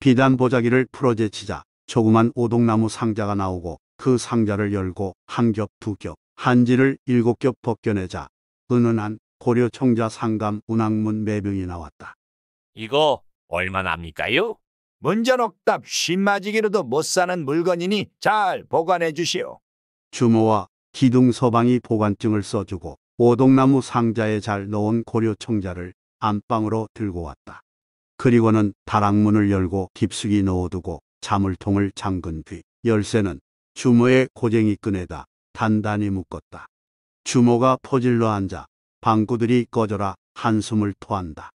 비단 보자기를 풀어제치자 조그만 오동나무 상자가 나오고 그 상자를 열고 한 겹 두 겹, 한지를 일곱 겹 벗겨내자 은은한 고려청자 상감 운항문 매병이 나왔다. 이거 얼마납니까요 먼저 녹답 신마지기로도 못 사는 물건이니 잘 보관해 주시오. 주모와 기둥 서방이 보관증을 써주고 오동나무 상자에 잘 넣은 고려청자를 안방으로 들고 왔다. 그리고는 다락문을 열고 깊숙이 넣어두고 자물통을 잠근 뒤 열쇠는 주모의 고쟁이 끈에다 단단히 묶었다. 주모가 포질러 앉아 방구들이 꺼져라 한숨을 토한다.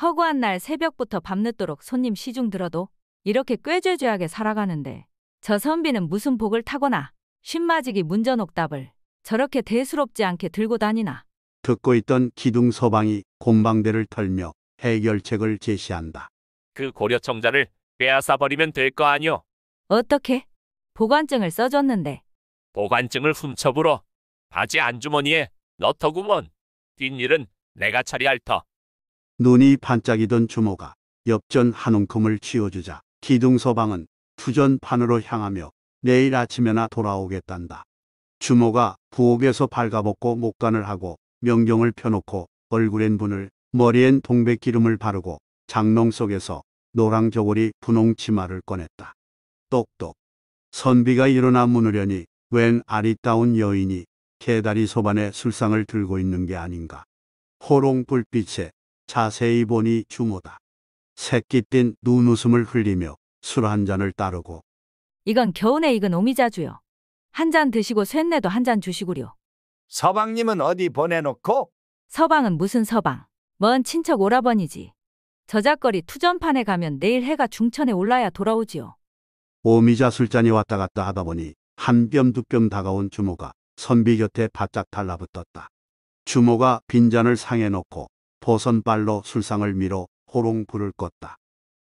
허구한 날 새벽부터 밤늦도록 손님 시중 들어도 이렇게 꾀죄죄하게 살아가는데 저 선비는 무슨 복을 타거나 신마지기 문전옥답을 저렇게 대수롭지 않게 들고 다니나. 듣고 있던 기둥 서방이 곰방대를 털며 해결책을 제시한다. 그 고려청자를 빼앗아버리면 될 거 아니오. 어떻게? 보관증을 써줬는데. 보관증을 훔쳐불어. 바지 안주머니에 넣더구먼. 뒷일은 내가 처리할 터. 눈이 반짝이던 주모가 옆전한 움큼을 치워주자 기둥서방은 투전판으로 향하며 내일 아침에나 돌아오겠단다. 주모가 부엌에서 발가벗고 목관을 하고 명경을 펴놓고 얼굴엔 분을 머리엔 동백기름을 바르고 장롱 속에서 노랑 저고리 분홍 치마를 꺼냈다. 똑똑. 선비가 일어나 문느려니웬 아리따운 여인이 개다리 소반에 술상을 들고 있는 게 아닌가. 호롱 불빛에 자세히 보니 주모다. 새끼 띤 눈웃음을 흘리며 술 한 잔을 따르고 이건 겨우내 익은 오미자주요. 한 잔 드시고 쇳내도 한 잔 주시구려. 서방님은 어디 보내놓고? 서방은 무슨 서방? 먼 친척 오라버니지. 저작거리 투전판에 가면 내일 해가 중천에 올라야 돌아오지요. 오미자 술잔이 왔다 갔다 하다 보니 한 뼘 두 뼘 다가온 주모가 선비 곁에 바짝 달라붙었다. 주모가 빈잔을 상에 놓고 보선발로 술상을 밀어 호롱 불을 껐다.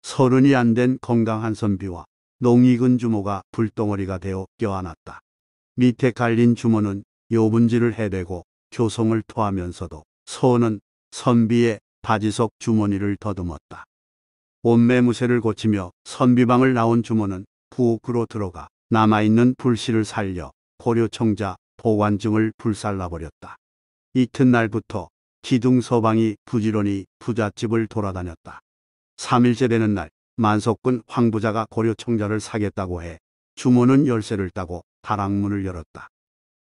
서른이 안 된 건강한 선비와 농익은 주모가 불덩어리가 되어 껴안았다. 밑에 갈린 주모는 요분지를 해대고 교성을 토하면서도 소는 선비의 바지속 주머니를 더듬었다. 옷매무새를 고치며 선비방을 나온 주머는 부엌으로 들어가 남아있는 불씨를 살려 고려청자 보관증을 불살라버렸다. 이튿날부터 기둥서방이 부지런히 부잣집을 돌아다녔다. 3일째 되는 날 만석군 황부자가 고려청자를 사겠다고 해 주모는 열쇠를 따고 다락문을 열었다.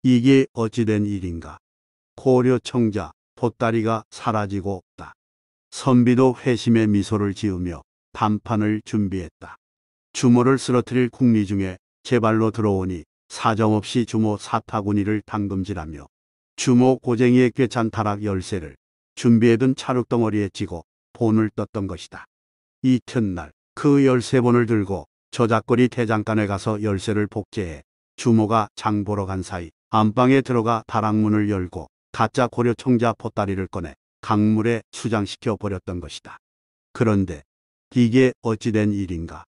이게 어찌된 일인가. 고려청자 보따리가 사라지고 없다. 선비도 회심의 미소를 지으며 반판을 준비했다. 주모를 쓰러뜨릴 궁리 중에 제 발로 들어오니 사정없이 주모 사타구니를 당금질하며 주모 고쟁이의 꿰찬 타락 열쇠를 준비해둔 차륙덩어리에 찌고 본을 떴던 것이다. 이튿날 그 열쇠본을 들고 저작거리 대장간에 가서 열쇠를 복제해 주모가 장 보러 간 사이 안방에 들어가 다락문을 열고 가짜 고려청자 보따리를 꺼내 강물에 수장시켜 버렸던 것이다. 그런데 이게 어찌된 일인가.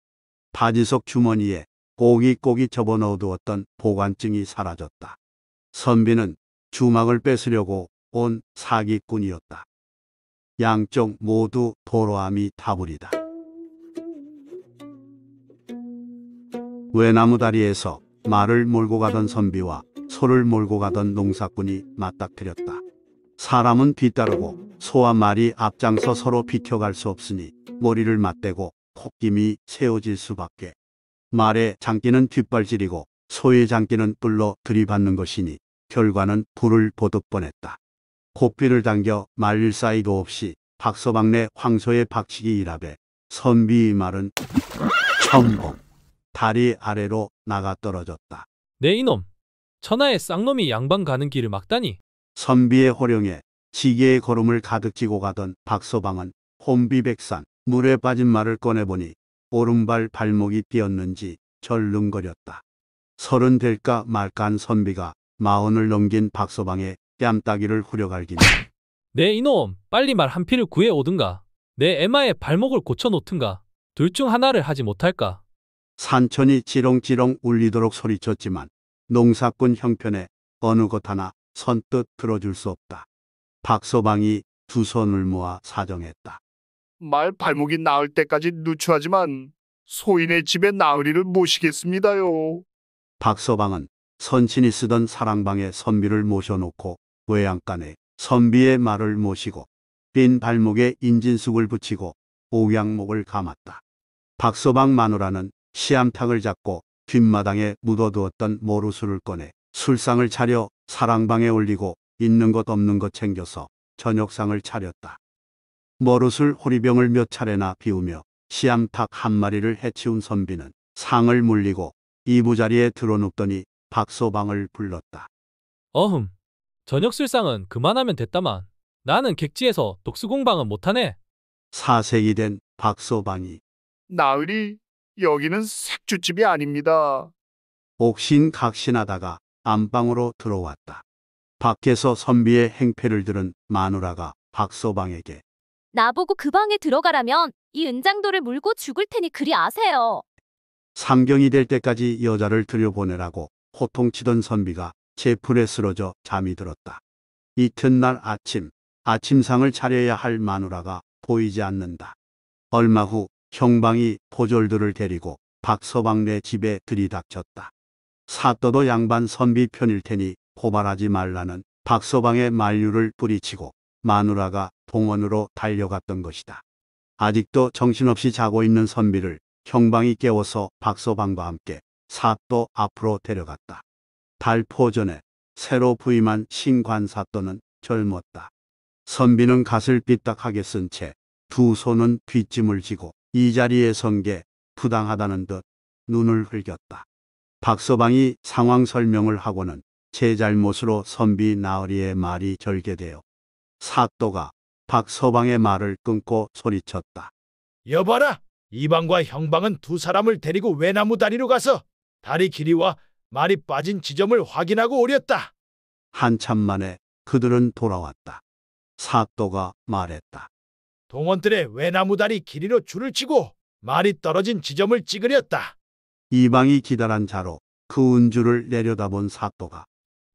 바지속 주머니에 꼬기꼬기 접어넣어두었던 보관증이 사라졌다. 선비는 주막을 뺏으려고 온 사기꾼이었다. 양쪽 모두 도로함이 다불이다. 외나무 다리에서 말을 몰고 가던 선비와 소를 몰고 가던 농사꾼이 맞닥뜨렸다. 사람은 뒤따르고 소와 말이 앞장서 서로 비켜갈 수 없으니 머리를 맞대고 콧김이 세워질 수밖에. 말의 장기는 뒷발질이고 소의 장기는 뿔로 들이받는 것이니 결과는 불을 보듯 뻔했다. 고삐를 당겨 말릴 사이도 없이 박서방내 황소의 박치기 일합에 선비의 말은 천봉 다리 아래로 나가 떨어졌다. 네 이놈 천하의 쌍놈이 양반 가는 길을 막다니. 선비의 호령에 지게의 걸음을 가득 지고 가던 박서방은 혼비백산 물에 빠진 말을 꺼내보니 오른발 발목이 삐었는지 절름거렸다. 서른 될까 말까 한 선비가 마흔을 넘긴 박서방의 뺨따기를 후려갈기며 내 네, 이놈 빨리 말 한필을 구해 오든가 내 에마의 발목을 고쳐 놓든가 둘 중 하나를 하지 못할까 산천이 지렁지렁 울리도록 소리쳤지만 농사꾼 형편에 어느 것 하나 선뜻 들어줄 수 없다. 박서방이 두 손을 모아 사정했다. 말 발목이 나을 때까지 누추하지만 소인의 집에 나으리를 모시겠습니다요. 박서방은 선친이 쓰던 사랑방에 선비를 모셔놓고 외양간에 선비의 말을 모시고 빈 발목에 인진숙을 붙이고 옥양목을 감았다. 박서방 마누라는 시암탁을 잡고 뒷마당에 묻어두었던 모루수를 꺼내 술상을 차려 사랑방에 올리고 있는 것 없는 것 챙겨서 저녁상을 차렸다. 머루술 호리병을 몇 차례나 비우며 시암탉 한 마리를 해치운 선비는 상을 물리고 이부자리에 드러눕더니 박소방을 불렀다. 어흠, 저녁 술상은 그만하면 됐다만 나는 객지에서 독수공방은 못하네. 사색이 된 박소방이 나으리 여기는 색주집이 아닙니다. 옥신각신하다가 안방으로 들어왔다. 밖에서 선비의 행패를 들은 마누라가 박소방에게 나보고 그 방에 들어가라면 이 은장도를 물고 죽을 테니 그리 아세요. 상경이 될 때까지 여자를 들여보내라고 호통치던 선비가 제풀에 쓰러져 잠이 들었다. 이튿날 아침, 아침상을 차려야 할 마누라가 보이지 않는다. 얼마 후 형방이 포졸들을 데리고 박서방네 집에 들이닥쳤다. 사또도 양반 선비 편일 테니 고발하지 말라는 박서방의 만류를 뿌리치고 마누라가 동원으로 달려갔던 것이다. 아직도 정신없이 자고 있는 선비를 형방이 깨워서 박서방과 함께 사또 앞으로 데려갔다. 달포 전에 새로 부임한 신관사또는 젊었다. 선비는 갓을 삐딱하게 쓴 채 두 손은 뒷짐을 지고 이 자리에 선 게 부당하다는 듯 눈을 흘겼다. 박서방이 상황 설명을 하고는 제 잘못으로 선비 나으리의 말이 절개되어 사또가 박서방의 말을 끊고 소리쳤다. 여봐라! 이방과 형방은 두 사람을 데리고 외나무 다리로 가서 다리 길이와 말이 빠진 지점을 확인하고 오렸다. 한참 만에 그들은 돌아왔다. 사또가 말했다. 동원들의 외나무다리 길이로 줄을 치고 말이 떨어진 지점을 찌그렸다. 이방이 기다란 자로 그 운주를 내려다본 사또가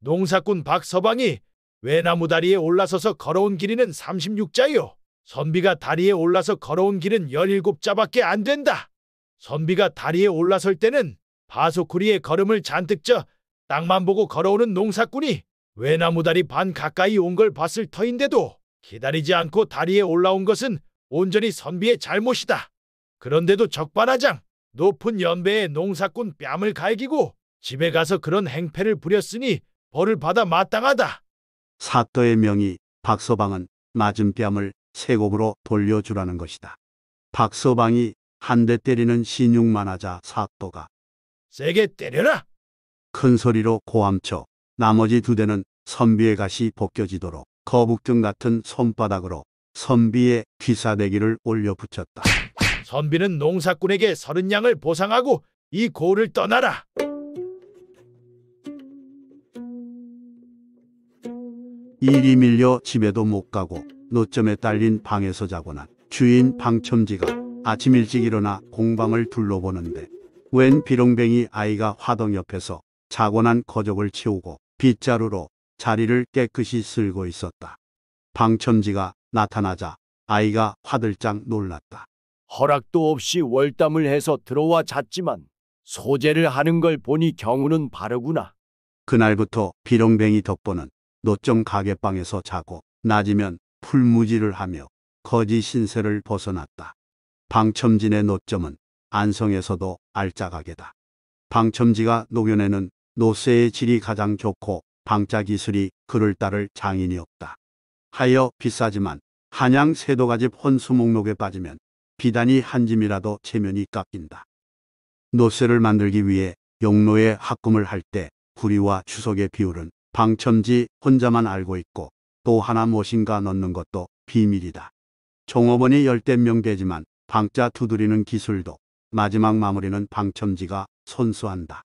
농사꾼 박서방이 외나무 다리에 올라서서 걸어온 길이는 36자요. 선비가 다리에 올라서 걸어온 길은 17자밖에 안 된다. 선비가 다리에 올라설 때는 바소쿠리의 걸음을 잔뜩 쪄 땅만 보고 걸어오는 농사꾼이 외나무 다리 반 가까이 온 걸 봤을 터인데도 기다리지 않고 다리에 올라온 것은 온전히 선비의 잘못이다. 그런데도 적반하장, 높은 연배의 농사꾼 뺨을 갈기고 집에 가서 그런 행패를 부렸으니 벌을 받아 마땅하다. 사또의 명이 박서방은 맞은 뺨을 세곱으로 돌려주라는 것이다. 박서방이 한 대 때리는 신용만 하자 사또가 세게 때려라! 큰 소리로 고함쳐 나머지 두 대는 선비의 가시 벗겨지도록 거북등 같은 손바닥으로 선비의 귀사대기를 올려 붙였다. 선비는 농사꾼에게 서른 양을 보상하고 이 고을을 떠나라. 일이 밀려 집에도 못 가고 노점에 딸린 방에서 자고난 주인 방첨지가 아침 일찍 일어나 공방을 둘러보는데 웬 비렁뱅이 아이가 화덕 옆에서 자고난 거적을 치우고 빗자루로 자리를 깨끗이 쓸고 있었다. 방첨지가 나타나자 아이가 화들짝 놀랐다. 허락도 없이 월담을 해서 들어와 잤지만 소재를 하는 걸 보니 경우는 바르구나. 그날부터 비렁뱅이 덕보는 노점 가게방에서 자고 낮이면 풀무지를 하며 거지 신세를 벗어났다. 방첨진의 노점은 안성에서도 알짜가게다. 방첨지가 녹여내는 노쇠의 질이 가장 좋고 방자 기술이 그를 따를 장인이 없다. 하여 비싸지만 한양 세도가집 혼수 목록에 빠지면 비단이 한 짐이라도 체면이 깎인다. 노쇠를 만들기 위해 용로에 합금을 할 때 구리와 주석의 비율은 방첨지 혼자만 알고 있고 또 하나 무엇인가 넣는 것도 비밀이다. 종업원이 열댓 명 되지만 방자 두드리는 기술도 마지막 마무리는 방첨지가 손수한다.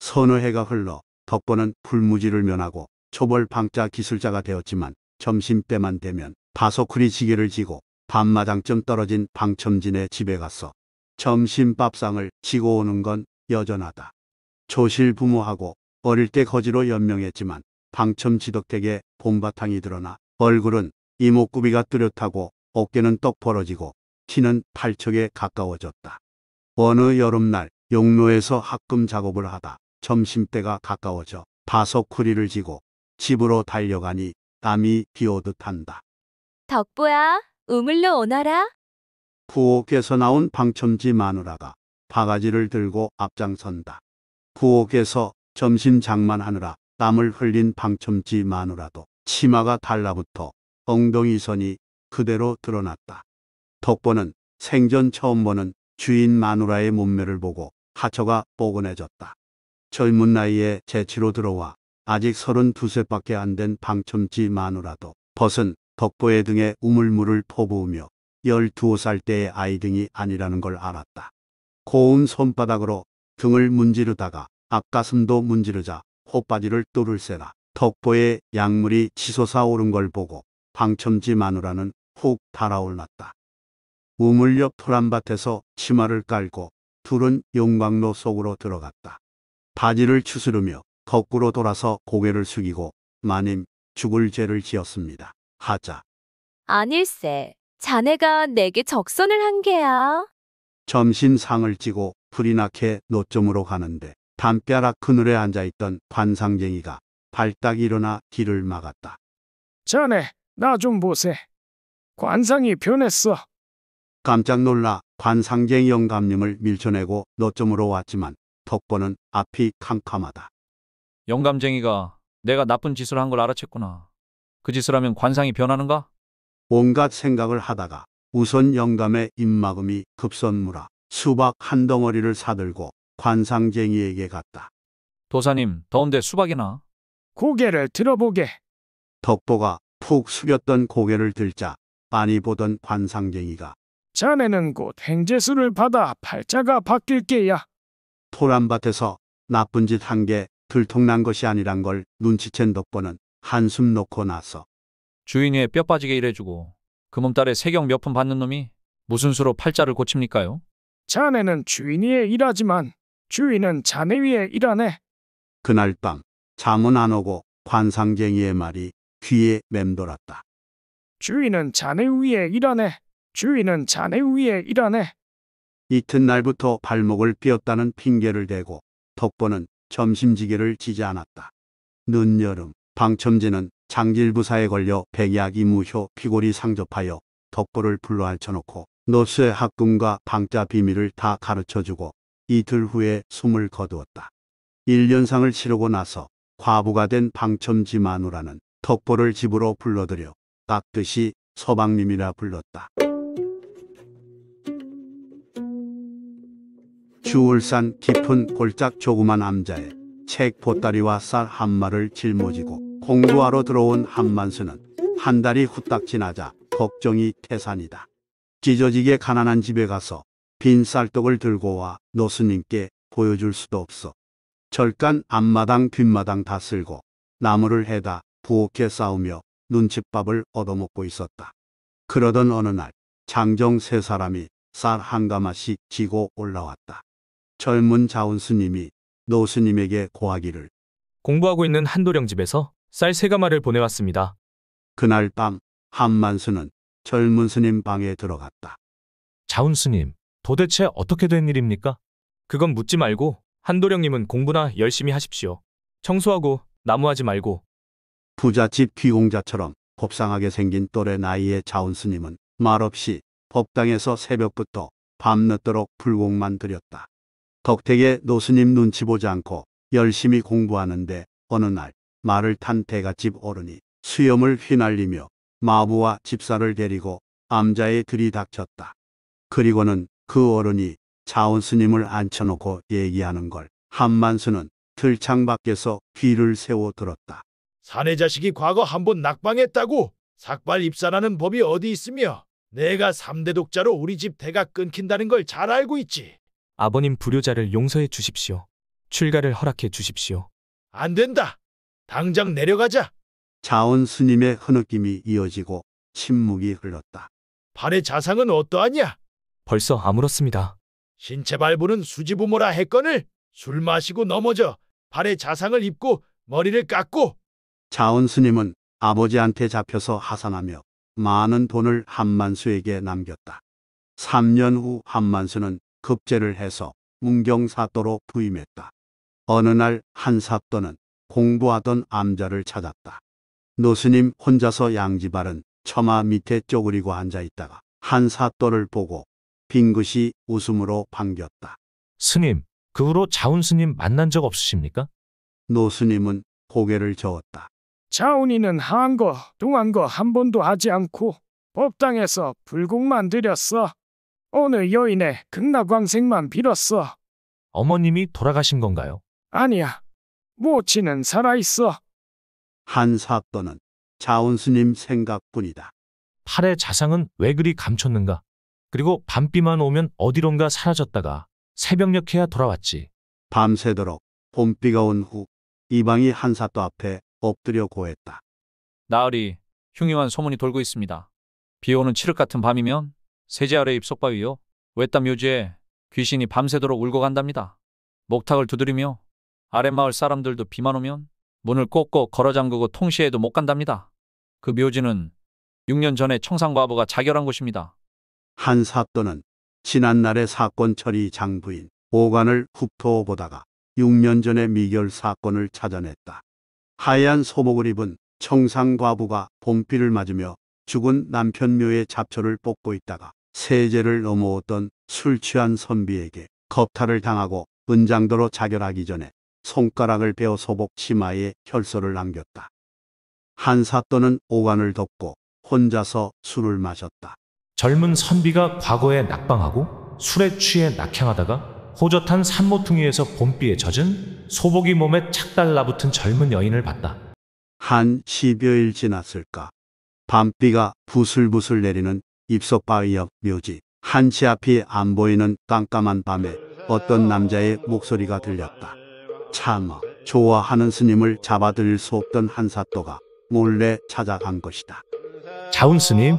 선너 해가 흘러 덕번은 풀무지를 면하고 초벌 방자 기술자가 되었지만 점심때만 되면 바소쿠리 지게를 지고 밤마당쯤 떨어진 방첨진의 집에 가서 점심밥상을 지고 오는 건 여전하다. 조실 부모하고 어릴 때 거지로 연명했지만 방첨지덕댁에 봄바탕이 드러나 얼굴은 이목구비가 뚜렷하고 어깨는 떡 벌어지고 티는 팔척에 가까워졌다. 어느 여름날 용로에서 학금 작업을 하다 점심때가 가까워져 다섯 쿠리를 지고 집으로 달려가니 땀이 비오듯 한다. 덕보야, 우물로 오너라. 부엌에서 나온 방첨지 마누라가 바가지를 들고 앞장선다. 부엌에서 점심 장만하느라 땀을 흘린 방첨지 마누라도 치마가 달라붙어 엉덩이선이 그대로 드러났다. 덕보는 생전 처음 보는 주인 마누라의 몸매를 보고 하처가 뻐근해졌다. 젊은 나이에 재치로 들어와 아직 32세밖에 안 된 방첨지 마누라도 벗은 덕보에 등에 우물물을 퍼부으며 12살 때의 아이 등이 아니라는 걸 알았다. 고운 손바닥으로 등을 문지르다가 앞가슴도 문지르자 호빠지를 뚫을새라 덕보에 약물이 치솟아 오른 걸 보고 방첨지 마누라는 훅 달아올랐다. 우물역 토란밭에서 치마를 깔고 둘은 용광로 속으로 들어갔다. 바지를 추스르며 거꾸로 돌아서 고개를 숙이고 마님 죽을 죄를 지었습니다. 하자. 아닐세. 자네가 내게 적선을 한 게야. 점심상을 찌고 불이 나게 노점으로 가는데 담벼락 그늘에 앉아있던 관상쟁이가 발딱 일어나 길을 막았다. 자네, 나 좀 보세. 관상이 변했어. 깜짝 놀라 관상쟁이 영감님을 밀쳐내고 노점으로 왔지만 덕보는 앞이 캄캄하다. 영감쟁이가 내가 나쁜 짓을 한 걸 알아챘구나. 그 짓을 하면 관상이 변하는가? 온갖 생각을 하다가 우선 영감의 입막음이 급선무라 수박 한 덩어리를 사들고 관상쟁이에게 갔다. 도사님, 더운데 수박이나? 고개를 들어보게. 덕보가 푹 숙였던 고개를 들자 많이 보던 관상쟁이가 자네는 곧 행제수를 받아 팔자가 바뀔 게야. 토란밭에서 나쁜 짓 한게 들통난 것이 아니란 걸 눈치챈 덕보는 한숨 놓고 나서 주인이 뼈 빠지게 일해주고 그 몸딸에 세경 몇 푼 받는 놈이 무슨 수로 팔자를 고칩니까요? 자네는 주인이의 일하지만 주인은 자네 위에 일하네. 그날 밤 잠은 안 오고 관상쟁이의 말이 귀에 맴돌았다. 주인은 자네 위에 일하네. 주인은 자네 위에 일하네. 이튿날부터 발목을 삐었다는 핑계를 대고 덕보는 점심지게를 지지 않았다. 늦여름 방첨제는 장질부사에 걸려 백약이 무효 피골이 상접하여 덕보를 불러 앉혀놓고 노스 학금과 방자 비밀을 다 가르쳐주고 이틀 후에 숨을 거두었다. 1년상을 치르고 나서 과부가 된 방첨지 마누라는 덕보를 집으로 불러들여 깍듯이 서방님이라 불렀다. 주울산 깊은 골짝 조그만 암자에 책 보따리와 쌀 한 마를 짊어지고 공부하러 들어온 한만수는 한 달이 후딱 지나자 걱정이 태산이다. 찢어지게 가난한 집에 가서 빈 쌀떡을 들고 와 노수님께 보여줄 수도 없어. 절간 앞마당 뒷마당 다 쓸고 나무를 해다 부엌에 싸우며 눈칫밥을 얻어먹고 있었다. 그러던 어느 날 장정 세 사람이 쌀 한 가마씩 지고 올라왔다. 젊은 자운스님이 노스님에게 고하기를 공부하고 있는 한도령 집에서 쌀 세 가마를 보내왔습니다. 그날 밤 한만수는 젊은 스님 방에 들어갔다. 자운 스님, 도대체 어떻게 된 일입니까? 그건 묻지 말고 한도령님은 공부나 열심히 하십시오. 청소하고 나무하지 말고. 부잣집 귀공자처럼 곱상하게 생긴 또래 나이의 자운 스님은 말없이 법당에서 새벽부터 밤늦도록 불공만 드렸다 덕택의 노스님 눈치 보지 않고 열심히 공부하는데 어느 날 말을 탄 대갓집 어른이 수염을 휘날리며 마부와 집사를 데리고 암자에 들이닥쳤다. 그리고는 그 어른이 자원스님을 앉혀놓고 얘기하는 걸 한만수는 들창 밖에서 귀를 세워 들었다. 사내 자식이 과거 한 번 낙방했다고 삭발 입사라는 법이 어디 있으며 내가 3대 독자로 우리 집 대가 끊긴다는 걸 잘 알고 있지. 아버님 불효자를 용서해 주십시오. 출가를 허락해 주십시오. 안 된다. 당장 내려가자. 자원 스님의 흐느낌이 이어지고 침묵이 흘렀다. 발의 자상은 어떠하냐? 벌써 아물었습니다. 신체 발부는 수지부모라 했거늘술 마시고 넘어져 발의 자상을 입고 머리를 깎고 자원 스님은 아버지한테 잡혀서 하산하며 많은 돈을 한만수에게 남겼다. 3년 후 한만수는 급제를 해서 문경사또로 부임했다. 어느 날 한 사또는 공부하던 암자를 찾았다. 노스님 혼자서 양지발은 처마 밑에 쪼그리고 앉아있다가 한 사또를 보고 빙긋이 웃음으로 반겼다. 스님, 그 후로 자운스님 만난 적 없으십니까? 노스님은 고개를 저었다. 자운이는 항거, 동한거 한 번도 하지 않고 법당에서 불공 만드렸어 오늘 여인의 극락왕생만 빌었어. 어머님이 돌아가신 건가요? 아니야. 모친은 살아있어. 한사또는 자온스님 생각뿐이다. 팔의 자상은 왜 그리 감췄는가? 그리고 밤비만 오면 어디론가 사라졌다가 새벽녘에야 돌아왔지. 밤새도록 봄비가 온 후 이방이 한사또 앞에 엎드려 고했다. 나으리 흉흉한 소문이 돌고 있습니다. 비 오는 칠흑 같은 밤이면 세제 아래 입속바위요. 외딴 묘지에 귀신이 밤새도록 울고 간답니다. 목탁을 두드리며 아랫마을 사람들도 비만 오면 문을 꼭꼭 걸어 잠그고 통시에도 못 간답니다. 그 묘지는 6년 전에 청산과부가 자결한 곳입니다. 한 사또는 지난날의 사건 처리 장부인 오관을 훑어보다가 6년 전에 미결 사건을 찾아냈다. 하얀 소목을 입은 청상과부가 봄비를 맞으며 죽은 남편 묘의 잡초를 뽑고 있다가 세제를 넘어오던 술 취한 선비에게 겁탈을 당하고 은장도로 자결하기 전에 손가락을 베어 소복 치마에 혈소를 남겼다. 한사또는 오관을 덮고 혼자서 술을 마셨다. 젊은 선비가 과거에 낙방하고 술에 취해 낙향하다가 호젓한 산모퉁이에서 봄비에 젖은 소복이 몸에 착 달라붙은 젊은 여인을 봤다. 한 10여일 지났을까 밤비가 부슬부슬 내리는 입소바위옆 묘지 한 치 앞이 안 보이는 깜깜한 밤에 어떤 남자의 목소리가 들렸다. 참아 좋아하는 스님을 잡아들일 수 없던 한사또가 몰래 찾아간 것이다. 자운 스님,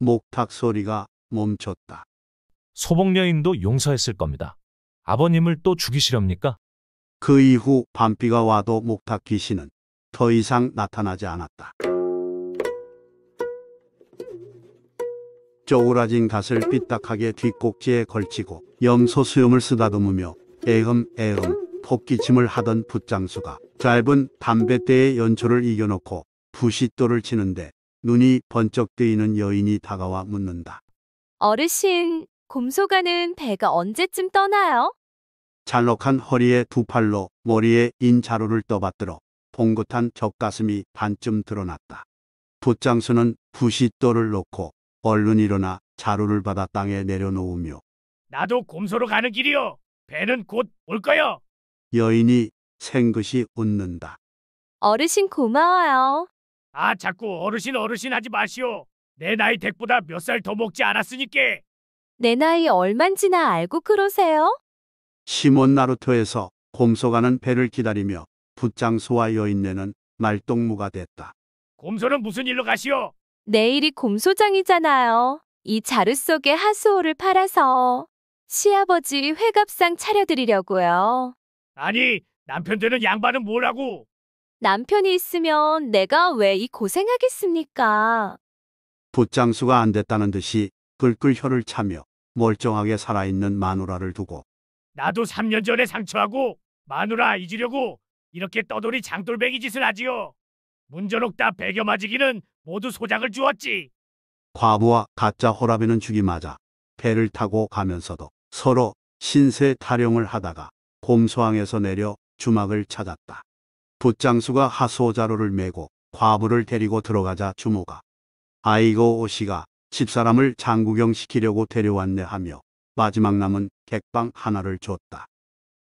목탁 소리가 멈췄다. 소복 여인도 용서했을 겁니다. 아버님을 또 죽이시렵니까? 그 이후 밤비가 와도 목탁 귀신은 더 이상 나타나지 않았다. 쪼그라진 갓을 삐딱하게 뒷꼭지에 걸치고 염소 수염을 쓰다듬으며 에흠에흠 토끼침을 하던 붓장수가 짧은 담뱃대의 연초를 이겨놓고 부싯돌을 치는데 눈이 번쩍 뜨이는 여인이 다가와 묻는다. 어르신, 곰소가는 배가 언제쯤 떠나요? 잘록한 허리에 두 팔로 머리에 인 자루를 떠받들어 봉긋한 젖가슴이 반쯤 드러났다. 붓장수는 부싯돌을 놓고 얼른 일어나 자루를 받아 땅에 내려놓으며 나도 곰소로 가는 길이요. 배는 곧올 거요. 여인이 생긋이 웃는다. 어르신 고마워요. 아 자꾸 어르신 어르신 하지 마시오. 내 나이 댁보다 몇 살 더 먹지 않았으니께. 내 나이 얼만지나 알고 그러세요? 시몬 나루토에서 곰소가는 배를 기다리며 붓장소와 여인네는 말동무가 됐다. 곰소는 무슨 일로 가시오? 내일이 곰소장이잖아요. 이 자루 속에 하수호를 팔아서 시아버지 회갑상 차려드리려고요. 아니, 남편 되는 양반은 뭐라고? 남편이 있으면 내가 왜 이 고생하겠습니까? 붓장수가 안 됐다는 듯이 끌끌 혀를 차며 멀쩡하게 살아있는 마누라를 두고 나도 3년 전에 상처하고 마누라 잊으려고 이렇게 떠돌이 장돌뱅이 짓을 하지요. 문전옥다 배겨 맞이기는 모두 소장을 주었지. 과부와 가짜 호라비는 죽이 맞아 배를 타고 가면서도 서로 신세 타령을 하다가 곰소항에서 내려 주막을 찾았다. 붓장수가 하소자루를 메고 과부를 데리고 들어가자 주모가 아이고 오씨가 집사람을 장구경 시키려고 데려왔네 하며 마지막 남은 객방 하나를 줬다.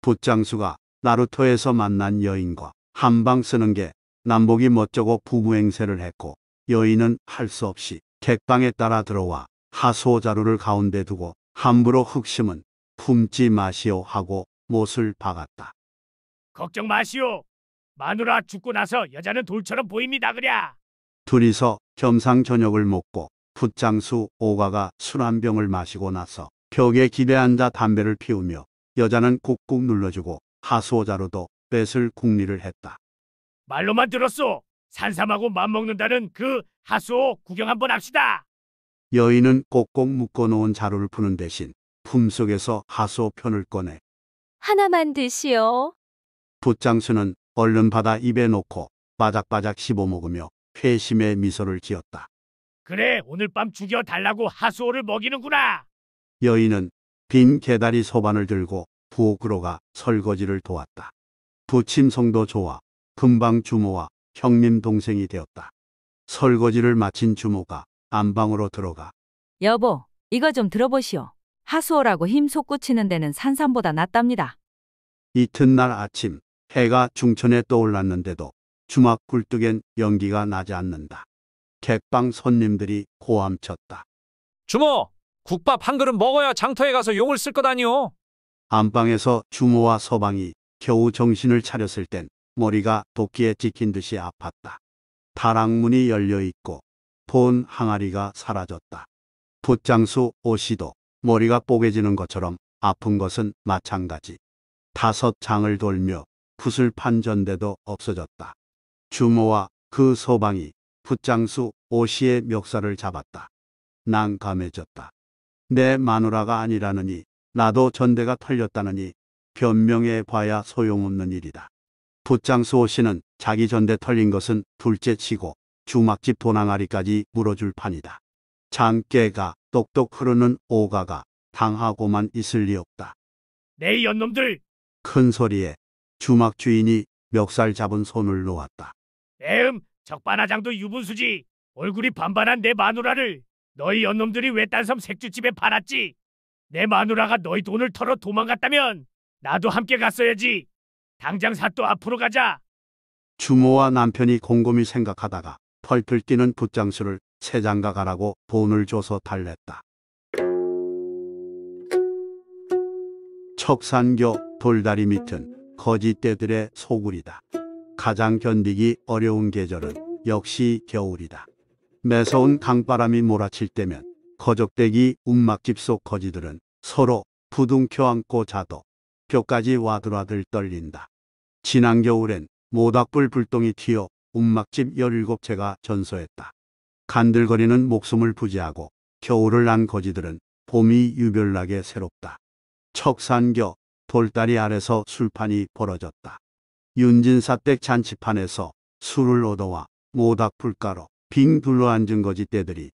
붓장수가 나루토에서 만난 여인과 한방 쓰는 게 남복이 멋쩍어 부부행세를 했고 여인은 할 수 없이 객방에 따라 들어와 하소 자루를 가운데 두고 함부로 흑심은 품지 마시오 하고 못을 박았다. 걱정 마시오. 마누라 죽고 나서 여자는 돌처럼 보입니다 그랴. 둘이서 겸상 저녁을 먹고 붓장수 오가가 술 한 병을 마시고 나서 벽에 기대앉아 담배를 피우며 여자는 꾹꾹 눌러주고 하수오자루도 뺏을 궁리를 했다. 말로만 들었소. 산삼하고 맞먹는다는 그 하수오 구경 한번 합시다. 여인은 꼭꼭 묶어놓은 자루를 푸는 대신 품속에서 하수오 편을 꺼내 하나만 드시오. 붓장수는 얼른 받아 입에 넣고 바작바작 씹어먹으며 회심의 미소를 지었다. 그래 오늘 밤 죽여 달라고 하수오를 먹이는구나. 여인은 빈 개다리 소반을 들고 부엌으로 가 설거지를 도왔다. 부침성도 좋아 금방 주모와 형님 동생이 되었다. 설거지를 마친 주모가 안방으로 들어가 여보, 이거 좀 들어보시오. 하수오라고 힘 솟구치는 데는 산삼보다 낫답니다. 이튿날 아침 해가 중천에 떠올랐는데도 주막 굴뚝엔 연기가 나지 않는다. 객방 손님들이 고함쳤다. 주모, 국밥 한 그릇 먹어야 장터에 가서 용을 쓸것 아니오. 안방에서 주모와 서방이 겨우 정신을 차렸을 땐 머리가 도끼에 찍힌 듯이 아팠다. 다락문이 열려 있고 본 항아리가 사라졌다. 붓장수 오씨도 머리가 뽀개지는 것처럼 아픈 것은 마찬가지. 다섯 장을 돌며 붓을 판 전대도 없어졌다. 주모와 그 소방이 붓장수 오씨의 멱살을 잡았다. 난감해졌다. 내 마누라가 아니라느니 나도 전대가 털렸다느니 변명해 봐야 소용없는 일이다. 붓장수호 씨는 자기 전대 털린 것은 둘째치고 주막집 도낭아리까지 물어줄 판이다. 장깨가 똑똑 흐르는 오가가 당하고만 있을 리 없다. 내 네, 연놈들! 큰 소리에 주막 주인이 멱살 잡은 손을 놓았다. 에음, 적반하장도 유분수지. 얼굴이 반반한 내 마누라를 너희 연놈들이 외딴섬 색주집에 팔았지. 내 마누라가 너희 돈을 털어 도망갔다면 나도 함께 갔어야지. 당장 사또 앞으로 가자. 주모와 남편이 곰곰이 생각하다가 펄펄 뛰는 붓장수를 세장가 가라고 돈을 줘서 달랬다. 척산교 돌다리 밑은 거짓대들의 소굴이다. 가장 견디기 어려운 계절은 역시 겨울이다. 매서운 강바람이 몰아칠 때면 거적대기 움막집 속 거지들은 서로 부둥켜 안고 자도 뼈까지 와들와들 떨린다. 지난 겨울엔 모닥불 불똥이 튀어 움막집 17채가 전소했다. 간들거리는 목숨을 부지하고 겨울을 난 거지들은 봄이 유별나게 새롭다. 척산교 돌다리 아래서 술판이 벌어졌다. 윤진사댁 잔치판에서 술을 얻어와 모닥불 가로 빙 둘러앉은 거지 떼들이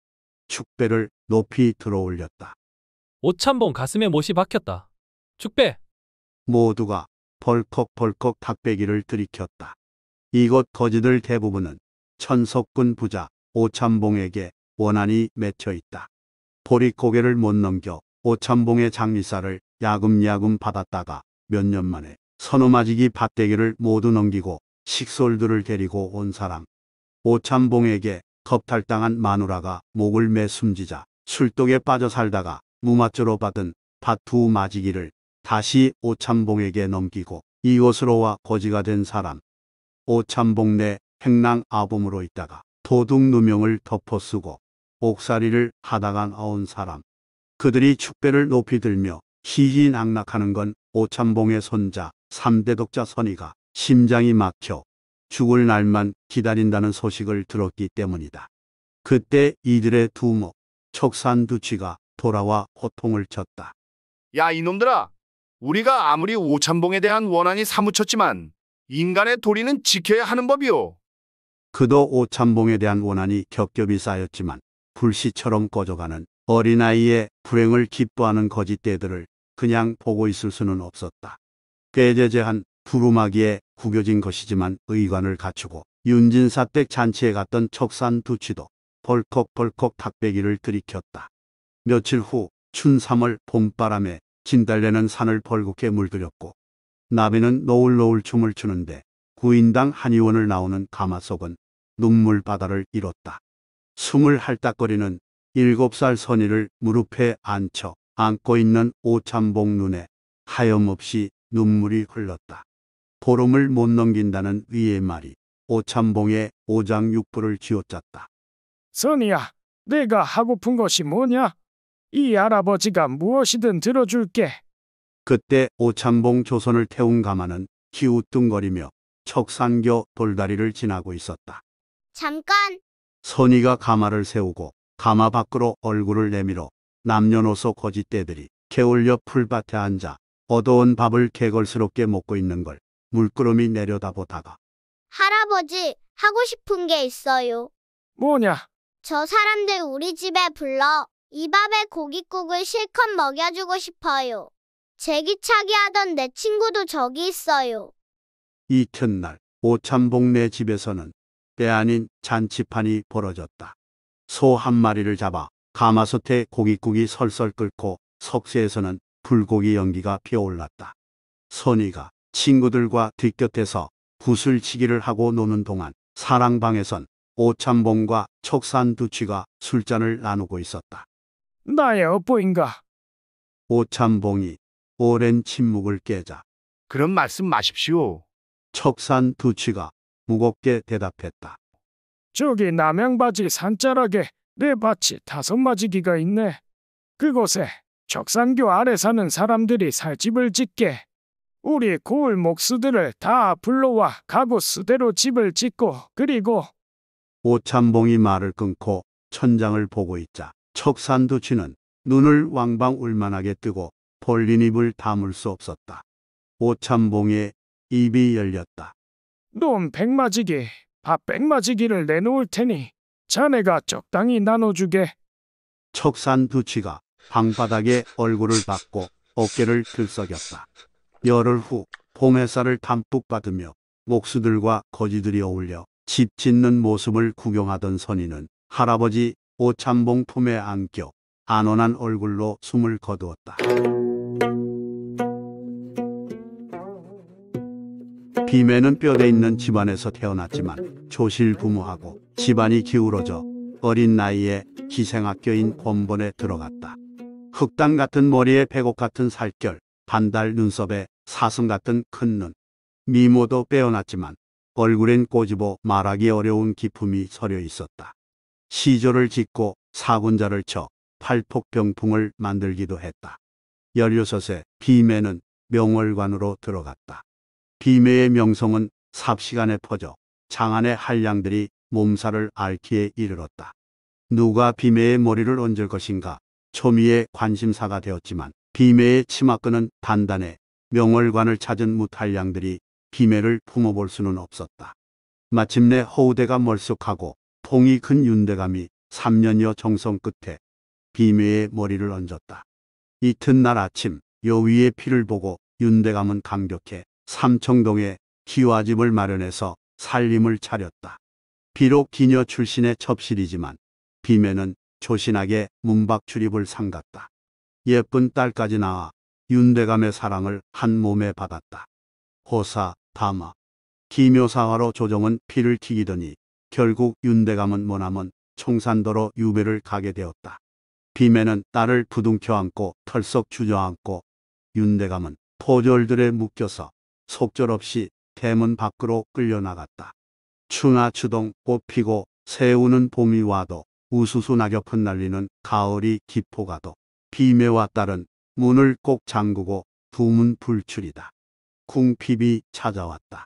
축배를 높이 들어올렸다. 오찬봉 가슴에 못이 박혔다. 축배! 모두가 벌컥벌컥 닭배기를 들이켰다. 이곳 거지들 대부분은 천석군 부자 오참봉에게 원한이 맺혀 있다. 보리 고개를 못 넘겨 오참봉의 장미살을 야금야금 받았다가 몇 년 만에 선호마지기 밭대기를 모두 넘기고 식솔들을 데리고 온 사람. 오참봉에게 겁탈당한 마누라가 목을 매 숨지자 술독에 빠져 살다가 무마죄로 받은 밭 두 마지기를 다시 오참봉에게 넘기고 이곳으로와 거지가 된 사람 오참봉 내 행랑 아범으로 있다가 도둑 누명을 덮어쓰고 옥살이를 하다가나온 사람 그들이 축배를 높이 들며 희희낙낙하는 건 오참봉의 손자 3대 독자 선이가 심장이 막혀 죽을 날만 기다린다는 소식을 들었기 때문이다. 그때 이들의 두목 척산 두치가 돌아와 호통을 쳤다. 야 이놈들아 우리가 아무리 오천봉에 대한 원한이 사무쳤지만 인간의 도리는 지켜야 하는 법이오 그도 오참봉에 대한 원한이 겹겹이 쌓였지만 불씨처럼 꺼져가는 어린아이의 불행을 기뻐하는 거짓대들을 그냥 보고 있을 수는 없었다. 꾀제제한 부루마기에 구겨진 것이지만 의관을 갖추고 윤진사댁 잔치에 갔던 척산 두치도 벌컥벌컥 닭배기를 들이켰다. 며칠 후 춘삼월 봄바람에 진달래는 산을 벌겋게 물들였고 나비는 노을노을 춤을 추는데 구인당 한의원을 나오는 가마속은 눈물 바다를 잃었다. 숨을 할딱거리는 일곱 살 선이를 무릎에 앉혀 안고 있는 오참봉 눈에 하염없이 눈물이 흘렀다. 보름을 못 넘긴다는 위의 말이 오참봉의 오장육부를 쥐어짰다. 선이야, 내가 하고픈 것이 뭐냐? 이 할아버지가 무엇이든 들어줄게. 그때 오창봉 조선을 태운 가마는 기우뚱거리며 척산교 돌다리를 지나고 있었다. 잠깐! 선이가 가마를 세우고 가마 밖으로 얼굴을 내밀어 남녀노소 거짓대들이 개울려 풀밭에 앉아 어두운 밥을 개걸스럽게 먹고 있는 걸 물끄러미 내려다보다가 할아버지, 하고 싶은 게 있어요. 뭐냐? 저 사람들 우리 집에 불러. 이 밥에 고깃국을 실컷 먹여주고 싶어요. 제기차기 하던 내 친구도 저기 있어요. 이튿날 오참복네 집에서는 때 아닌 잔치판이 벌어졌다. 소 한 마리를 잡아 가마솥에 고깃국이 설설 끓고 석쇠에서는 불고기 연기가 피어올랐다. 선이가 친구들과 뒤곁에서 구슬치기를 하고 노는 동안 사랑방에선 오참봉과 척산 두치가 술잔을 나누고 있었다. 나의 업보인가? 오참봉이 오랜 침묵을 깨자 그런 말씀 마십시오. 척산 두치가 무겁게 대답했다. 저기 남양바지 산자락에 내 밭이 다섯 마지기가 있네. 그곳에 척산교 아래 사는 사람들이 살집을 짓게. 우리 고을 목수들을 다 불러와 가구 수대로 집을 짓고 그리고 오참봉이 말을 끊고 천장을 보고 있자 척산두치는 눈을 왕방 울만하게 뜨고 벌린 입을 담을 수 없었다. 오참봉의 입이 열렸다. 놈 백마지기, 밥 백마지기를 내놓을 테니 자네가 적당히 나눠주게. 척산두치가 방바닥에 얼굴을 박고 어깨를 들썩였다. 열흘 후 봄햇살을 담뿍 받으며 목수들과 거지들이 어울려 집 짓는 모습을 구경하던 선인은 할아버지 오참봉 품에 안겨 안온한 얼굴로 숨을 거두었다. 비매는 뼈대 있는 집안에서 태어났지만 조실부모하고 집안이 기울어져 어린 나이에 기생학교인 권번에 들어갔다. 흑당 같은 머리에 백옥 같은 살결, 반달 눈썹에 사슴 같은 큰 눈, 미모도 빼어났지만 얼굴엔 꼬집어 말하기 어려운 기품이 서려 있었다. 시조를 짓고 사군자를 쳐 팔폭병풍을 만들기도 했다. 16세 비매는 명월관으로 들어갔다. 비매의 명성은 삽시간에 퍼져 장안의 한량들이 몸살을 앓기에 이르렀다. 누가 비매의 머리를 얹을 것인가 초미의 관심사가 되었지만 비매의 치마끈은 단단해 명월관을 찾은 무탈량들이 비매를 품어볼 수는 없었다. 마침내 허우대가 멀쑥하고 통이 큰 윤대감이 3년여 정성 끝에 비매의 머리를 얹었다. 이튿날 아침 여위의 피를 보고 윤대감은 감격해 삼청동에 기와집을 마련해서 살림을 차렸다. 비록 기녀 출신의 첩실이지만 비매는 조신하게 문박 출입을 삼갔다. 예쁜 딸까지 나와 윤대감의 사랑을 한 몸에 받았다. 호사, 담아. 기묘사화로 조정은 피를 튀기더니 결국 윤대감은 뭐나먼 청산도로 유배를 가게 되었다. 비매는 딸을 부둥켜 안고 털썩 주저앉고 윤대감은 포졸들에 묶여서 속절없이 대문 밖으로 끌려나갔다. 추나 추동 꽃피고 새우는 봄이 와도 우수수 낙엽은 날리는 가을이 기포 가도 비매와 딸은 문을 꼭 잠그고 부문 불출이다. 궁핍이 찾아왔다.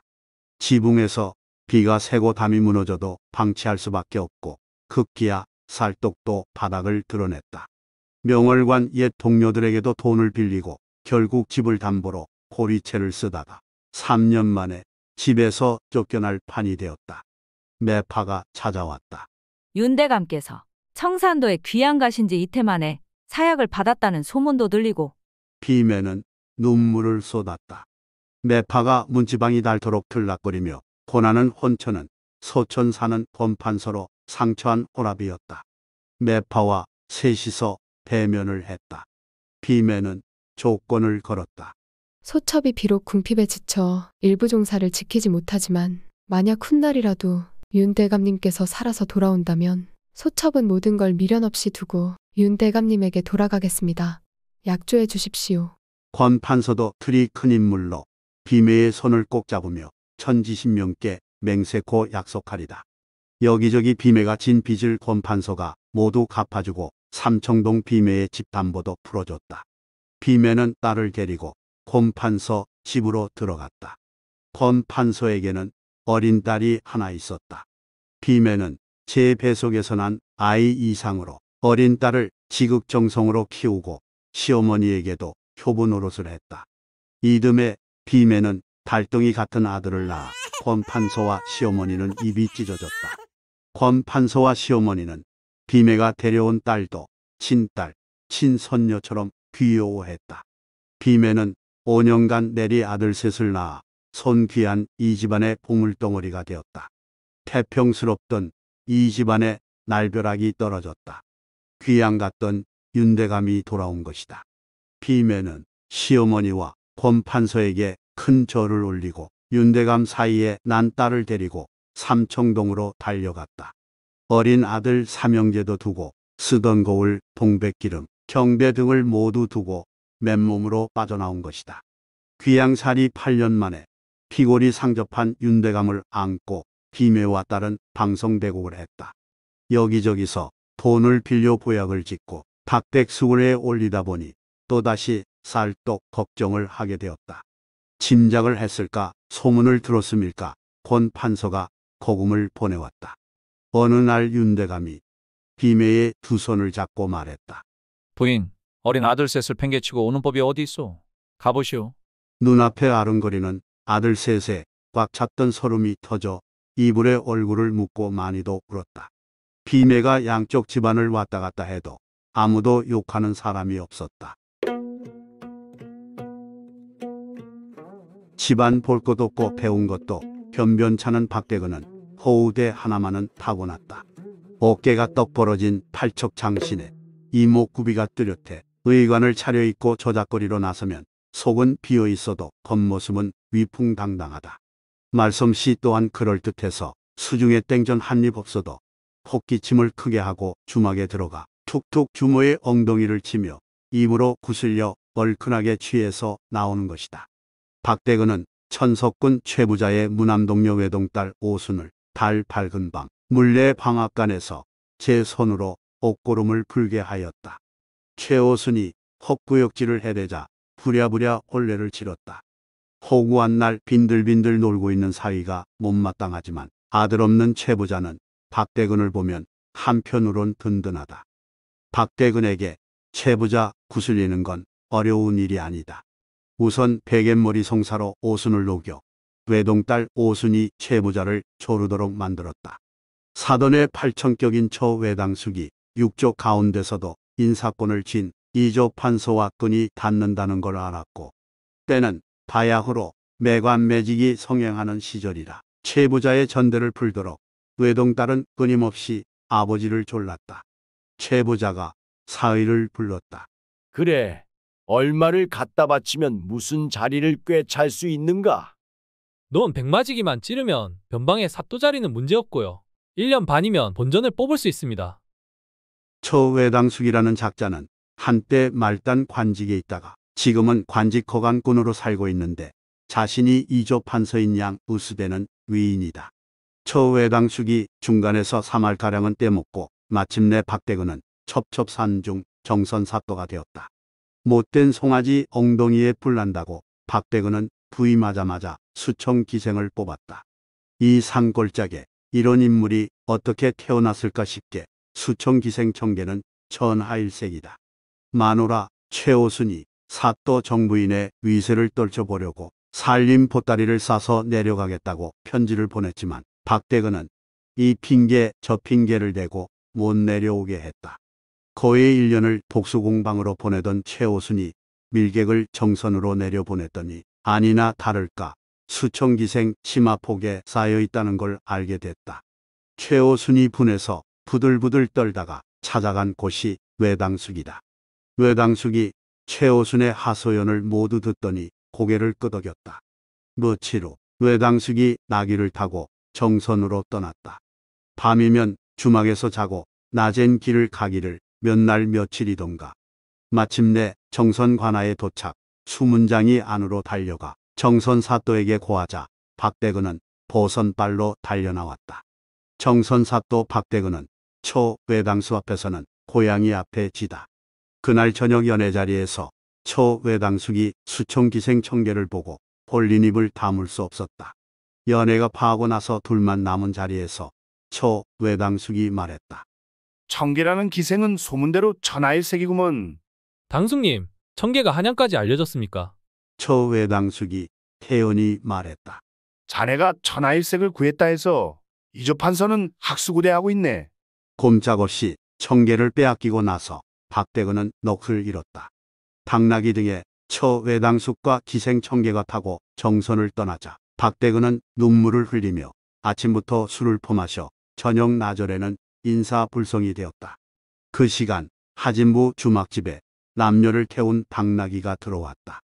지붕에서 비가 새고 담이 무너져도 방치할 수밖에 없고 급기야 살떡도 바닥을 드러냈다. 명월관 옛 동료들에게도 돈을 빌리고 결국 집을 담보로 고리채를 쓰다가 3년 만에 집에서 쫓겨날 판이 되었다. 매파가 찾아왔다. 윤대감께서 청산도에 귀양 가신 지 이태 만에 사약을 받았다는 소문도 들리고 비매는 눈물을 쏟았다. 매파가 문지방이 닳도록 들락거리며 고난은 혼천은 소천 사는 본판서로 상처한 오라이었다 매파와 셋이서 배면을 했다. 비매는 조건을 걸었다. 소첩이 비록 궁핍에 지쳐 일부 종사를 지키지 못하지만 만약 훗날이라도 윤 대감님께서 살아서 돌아온다면 소첩은 모든 걸 미련 없이 두고 윤 대감님에게 돌아가겠습니다. 약조해 주십시오. 권판서도 틀이 큰 인물로 비매의 손을 꼭 잡으며 천지신명께 맹세코 약속하리다. 여기저기 비매가 진 빚을 권판서가 모두 갚아주고 삼청동 비매의 집담보도 풀어줬다. 비매는 딸을 데리고 권판서 집으로 들어갔다. 권판서에게는 어린 딸이 하나 있었다. 비매는 제 배속에서 난 아이 이상으로 어린 딸을 지극정성으로 키우고 시어머니에게도 효부 노릇을 했다. 이듬해 비매는 발등이 같은 아들을 낳아 권판소와 시어머니는 입이 찢어졌다. 권판소와 시어머니는 비매가 데려온 딸도 친딸, 친선녀처럼 귀여워했다. 비매는 5년간 내리 아들 셋을 낳아 손귀한 이 집안의 보물덩어리가 되었다. 태평스럽던 이 집안의 날벼락이 떨어졌다. 귀양 같던 윤대감이 돌아온 것이다. 비매는 시어머니와 권판서에게 큰 절을 올리고 윤대감 사이에 난 딸을 데리고 삼청동으로 달려갔다. 어린 아들 삼형제도 두고 쓰던 거울, 동백기름, 경배 등을 모두 두고 맨몸으로 빠져나온 것이다. 귀양살이 8년 만에 피골이 상접한 윤대감을 안고 김매와 딸은 방송대국을 했다. 여기저기서 돈을 빌려 보약을 짓고 박백수굴에 올리다 보니 또다시 쌀떡 걱정을 하게 되었다. 짐작을 했을까 소문을 들었음일까 권 판서가 거금을 보내왔다. 어느 날 윤대감이 비매의 두 손을 잡고 말했다. 부인, 어린 아들 셋을 팽개치고 오는 법이 어디 있어? 가보시오. 눈앞에 아른거리는 아들 셋에 꽉 찼던 서름이 터져 이불에 얼굴을 묻고 많이도 울었다. 비매가 양쪽 집안을 왔다 갔다 해도 아무도 욕하는 사람이 없었다. 집안 볼것 없고 음. 배운 것도 변변찮은 박대건은 호우대 하나만은 타고났다. 어깨가 떡 벌어진 팔척 장신에 이목구비가 뚜렷해 의관을 차려입고 저작거리로 나서면 속은 비어 있어도 겉모습은 위풍당당하다. 말솜씨 또한 그럴듯해서 수중에 땡전 한 입 없어도 헛기침을 크게 하고 주막에 들어가 툭툭 주모의 엉덩이를 치며 입으로 구슬려 얼큰하게 취해서 나오는 것이다. 박대근은 천석군 최부자의 무남동녀 외동딸 오순을 달 밝은 밤 물레 방앗간에서 제 손으로 옥고름을 불게 하였다. 최오순이 헛구역질을 해대자 부랴부랴 혼례를 치렀다. 호구한 날 빈들빈들 놀고 있는 사위가 못마땅하지만 아들 없는 최부자는 박대근을 보면 한편으론 든든하다. 박대근에게 최부자 구슬리는 건 어려운 일이 아니다. 우선 백앤머리 성사로 오순을 녹여 외동딸 오순이 채무자를 조르도록 만들었다. 사돈의 팔천격인 처 외당숙이 6조 가운데서도 인사권을 진 2조 판소와 끈이 닿는다는 걸 알았고 때는 바야흐로 매관매직이 성행하는 시절이라 채부자의 전대를 풀도록 외동딸은 끊임없이 아버지를 졸랐다. 채부자가 사의를 불렀다. 그래, 얼마를 갖다 바치면 무슨 자리를 꿰찰 수 있는가? 넌 백마지기만 찌르면 변방의 사또 자리는 문제없고요. 1년 반이면 본전을 뽑을 수 있습니다. 처외당숙이라는 작자는 한때 말단 관직에 있다가 지금은 관직 허간꾼으로 살고 있는데 자신이 이조 판서인 양 우수대는 위인이다. 처외당숙이 중간에서 3알가량은 떼먹고 마침내 박대근은 첩첩산중 정선사또가 되었다. 못된 송아지 엉덩이에 불난다고 박대근은 부임하자마자 수청 기생을 뽑았다. 이 산골짜기에 이런 인물이 어떻게 태어났을까 싶게 수청 기생 청계는 천하일색이다. 마누라 최호순이 사또 정부인의 위세를 떨쳐보려고 살림 보따리를 싸서 내려가겠다고 편지를 보냈지만 박대근은 이 핑계 저 핑계를 대고 못 내려오게 했다. 거의 1년을 독수공방으로 보내던 최호순이 밀객을 정선으로 내려보냈더니 아니나 다를까 수천 기생 치마폭에 쌓여있다는 걸 알게 됐다. 최호순이 분해서 부들부들 떨다가 찾아간 곳이 외당숙이다. 외당숙이 최호순의 하소연을 모두 듣더니 고개를 끄덕였다. 며칠 후 외당숙이 나귀를 타고 정선으로 떠났다. 밤이면 주막에서 자고 낮엔 길을 가기를 몇날 며칠이던가. 마침내 정선 관아에 도착 수문장이 안으로 달려가 정선 사또에게 고하자 박대근은 보선발로 달려나왔다. 정선 사또 박대근은 초 외당수 앞에서는 고양이 앞에 지다. 그날 저녁 연애 자리에서 초 외당숙이 수총기생 청계를 보고 볼린 입을 담을 수 없었다. 연애가 파하고 나서 둘만 남은 자리에서 초 외당숙이 말했다. 청계라는 기생은 소문대로 천하일 색이구먼. 당숙님, 청계가 한양까지 알려졌습니까? 처외 당숙이 태연이 말했다. 자네가 천하일색을 구했다 해서 이조판서는 학수구대하고 있네. 곰짝없이 청계를 빼앗기고 나서 박대근은 넋을 잃었다. 당나귀 등에 처외 당숙과 기생 청계가 타고 정선을 떠나자 박대근은 눈물을 흘리며 아침부터 술을 퍼마셔 저녁 나절에는 인사불성이 되었다. 그 시간 하진부 주막집에 남녀를 태운 당나귀가 들어왔다.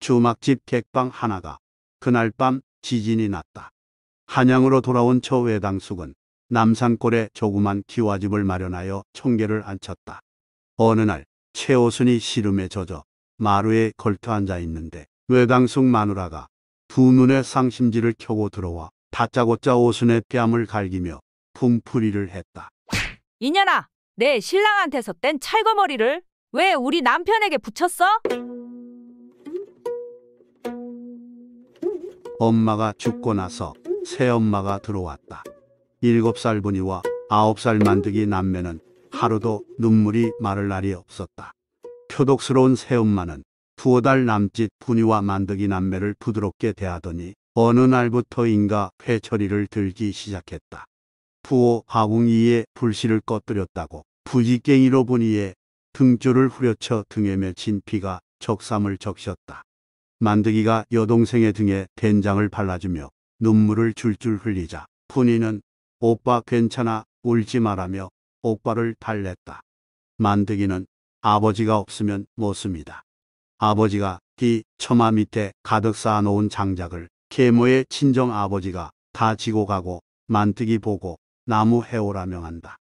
주막집 객방 하나가 그날 밤 지진이 났다. 한양으로 돌아온 저 외당숙은 남산골에 조그만 기와집을 마련하여 총계를 앉혔다. 어느 날 최호순이 시름에 젖어 마루에 걸터 앉아 있는데 외당숙 마누라가 두 눈에 상심지를 켜고 들어와 다짜고짜 오순의 뺨을 갈기며 분풀이를 했다. 이년아, 내 신랑한테서 뗀 찰거머리를 왜 우리 남편에게 붙였어? 엄마가 죽고 나서 새엄마가 들어왔다. 일곱 살 분이와 아홉 살 만드기 남매는 하루도 눈물이 마를 날이 없었다. 표독스러운 새엄마는 두어 달 남짓 분이와 만드기 남매를 부드럽게 대하더니 어느 날부터인가 회처리를 들기 시작했다. 부호 하웅이의 불씨를 꺼뜨렸다고 부지깽이로 보니에 등줄을 후려쳐 등에 맺힌 피가 적삼을 적셨다. 만드기가 여동생의 등에 된장을 발라주며 눈물을 줄줄 흘리자 푸니는 오빠 괜찮아 울지 말라며 오빠를 달랬다. 만드기는 아버지가 없으면 못습니다 아버지가 뒤 처마 밑에 가득 쌓아놓은 장작을 계모의 친정 아버지가 다 지고 가고 만득이 보고 나무해오라 명한다.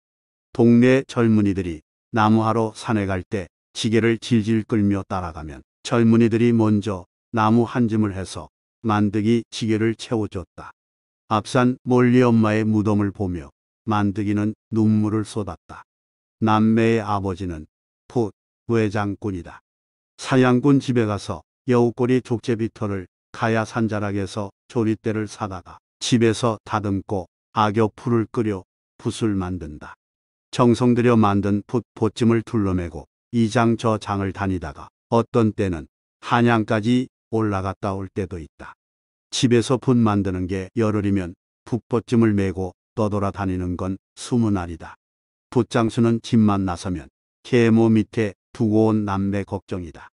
동네 젊은이들이 나무하러 산에 갈 때 지게를 질질 끌며 따라가면 젊은이들이 먼저 나무 한 짐을 해서 만득이 지게를 채워줬다. 앞산 멀리 엄마의 무덤을 보며 만득이는 눈물을 쏟았다. 남매의 아버지는 풋 외장꾼이다. 사양꾼 집에 가서 여우꼬리 족제비터를 가야 산자락에서 조리대를 사다가 집에서 다듬고 악역 풀을 끓여 붓을 만든다. 정성 들여 만든 붓 보찜을 둘러매고 이장 저 장을 다니다가 어떤 때는 한양까지 올라갔다 올 때도 있다. 집에서 붓 만드는 게 열흘이면 붓보찜을 메고 떠돌아 다니는 건 스무 날이다. 붓장수는 집만 나서면 계모 밑에 두고 온 남매 걱정이다.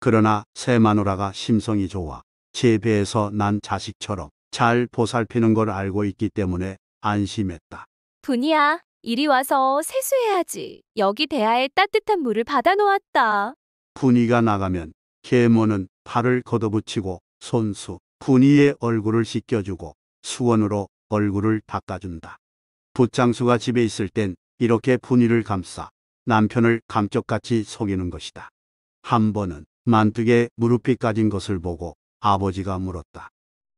그러나 새 마누라가 심성이 좋아 제 배에서 난 자식처럼 잘 보살피는 걸 알고 있기 때문에 안심했다. 분이야, 이리 와서 세수해야지. 여기 대야에 따뜻한 물을 받아놓았다. 분이가 나가면 계모는 팔을 걷어붙이고 손수 분이의 얼굴을 씻겨주고 수건으로 얼굴을 닦아준다. 붓장수가 집에 있을 땐 이렇게 분이를 감싸 남편을 감쪽같이 속이는 것이다. 한 번은 만뚝에 무릎이 까진 것을 보고 아버지가 물었다.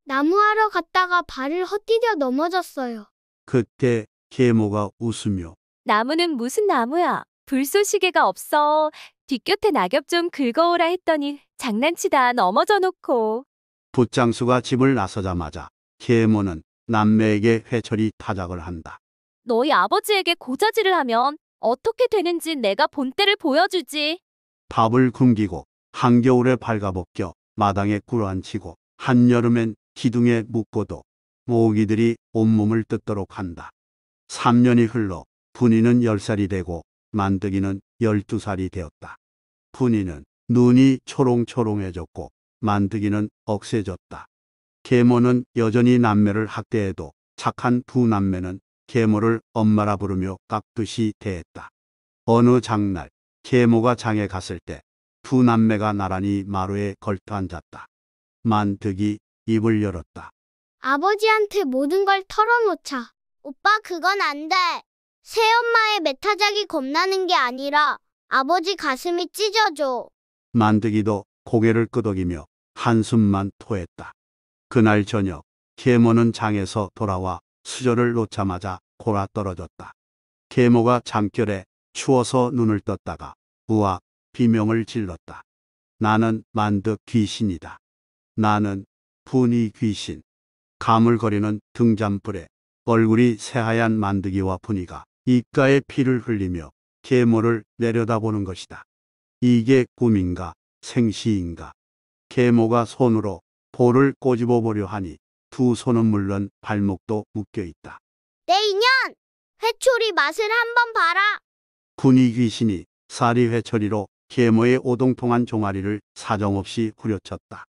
나무하러 갔다가 발을 헛디뎌 넘어졌어요. 그때 계모가 웃으며 나무는 무슨 나무야? 불쏘시개가 없어. 뒷곁에 낙엽 좀 긁어오라 했더니 장난치다 넘어져 놓고. 붓장수가 집을 나서자마자 계모는 남매에게 회철이 타작을 한다. 너희 아버지에게 고자질을 하면 어떻게 되는지 내가 본때를 보여주지. 밥을 굶기고 한겨울에 발가벗겨 마당에 꿇어앉히고 한여름엔 기둥에 묶고도 모기들이 온몸을 뜯도록 한다. 3년이 흘러 분이는 10살이 되고 만드기는 12살이 되었다. 분이는 눈이 초롱초롱해졌고 만드기는 억세졌다. 계모는 여전히 남매를 학대해도 착한 두 남매는 계모를 엄마라 부르며 깍듯이 대했다. 어느 장날 계모가 장에 갔을 때 두 남매가 나란히 마루에 걸터 앉았다. 만득이 입을 열었다. 아버지한테 모든 걸 털어놓자. 오빠 그건 안 돼. 새엄마의 메타작이 겁나는 게 아니라 아버지 가슴이 찢어져. 만드기도 고개를 끄덕이며 한숨만 토했다. 그날 저녁 계모는 장에서 돌아와 수저를 놓자마자 골아 떨어졌다. 계모가 잠결에 추워서 눈을 떴다가 우와 비명을 질렀다. 나는 만득 귀신이다. 나는 분이 귀신. 가물거리는 등잔불에 얼굴이 새하얀 만드기와 분이가 입가에 피를 흘리며 계모를 내려다보는 것이다. 이게 꿈인가 생시인가. 계모가 손으로 볼을 꼬집어 보려 하니 두 손은 물론 발목도 묶여 있다. 내 인연! 회초리 맛을 한번 봐라! 군이 귀신이 사리 회초리로 계모의 오동통한 종아리를 사정없이 후려쳤다.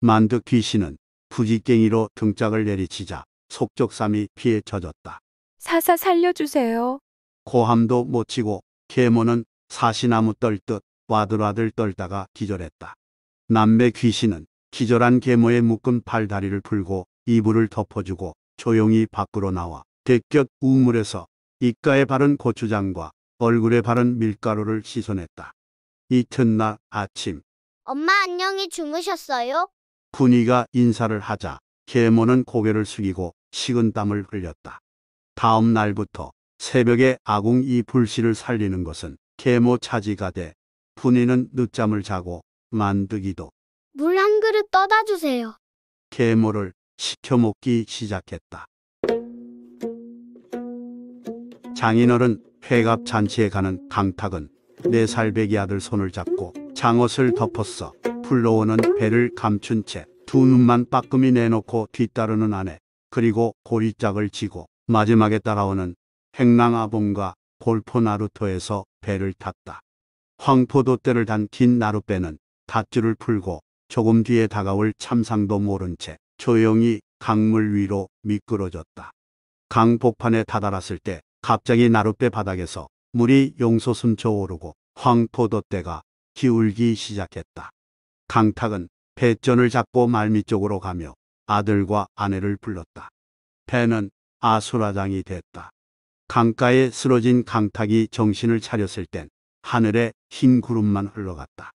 만드 귀신은 부지깽이로 등짝을 내리치자 속적삼이 피에 젖었다. 사사 살려주세요. 고함도 못 치고 계모는 사시나무 떨듯 와들와들 떨다가 기절했다. 남매 귀신은 기절한 계모의 묶은 팔다리를 풀고 이불을 덮어주고 조용히 밖으로 나와 대격 우물에서 입가에 바른 고추장과 얼굴에 바른 밀가루를 씻어냈다. 이튿날 아침 엄마 안녕히 주무셨어요? 군이가 인사를 하자 계모는 고개를 숙이고 식은 땀을 흘렸다. 다음 날부터 새벽에 아궁 이 불씨를 살리는 것은 계모 차지가 돼군이는 늦잠을 자고 만드기도 물 한 그릇 떠다 주세요. 계모를 시켜 먹기 시작했다. 장인어른 회갑 잔치에 가는 강탁은 네 살배기 아들 손을 잡고 장옷을 덮었어. 흘러오는 배를 감춘 채 두 눈만 빠끔히 내놓고 뒤따르는 아내 그리고 고리짝을 쥐고 마지막에 따라오는 행랑아봉과 골포 나루토에서 배를 탔다. 황포도대를 단 긴 나룻배는 닷줄을 풀고 조금 뒤에 다가올 참상도 모른 채 조용히 강물 위로 미끄러졌다. 강 복판에 다다랐을 때 갑자기 나룻배 바닥에서 물이 용솟음쳐 오르고 황포도대가 기울기 시작했다. 강탁은 배전을 잡고 말미 쪽으로 가며 아들과 아내를 불렀다. 배는 아수라장이 됐다. 강가에 쓰러진 강탁이 정신을 차렸을 땐 하늘에 흰 구름만 흘러갔다.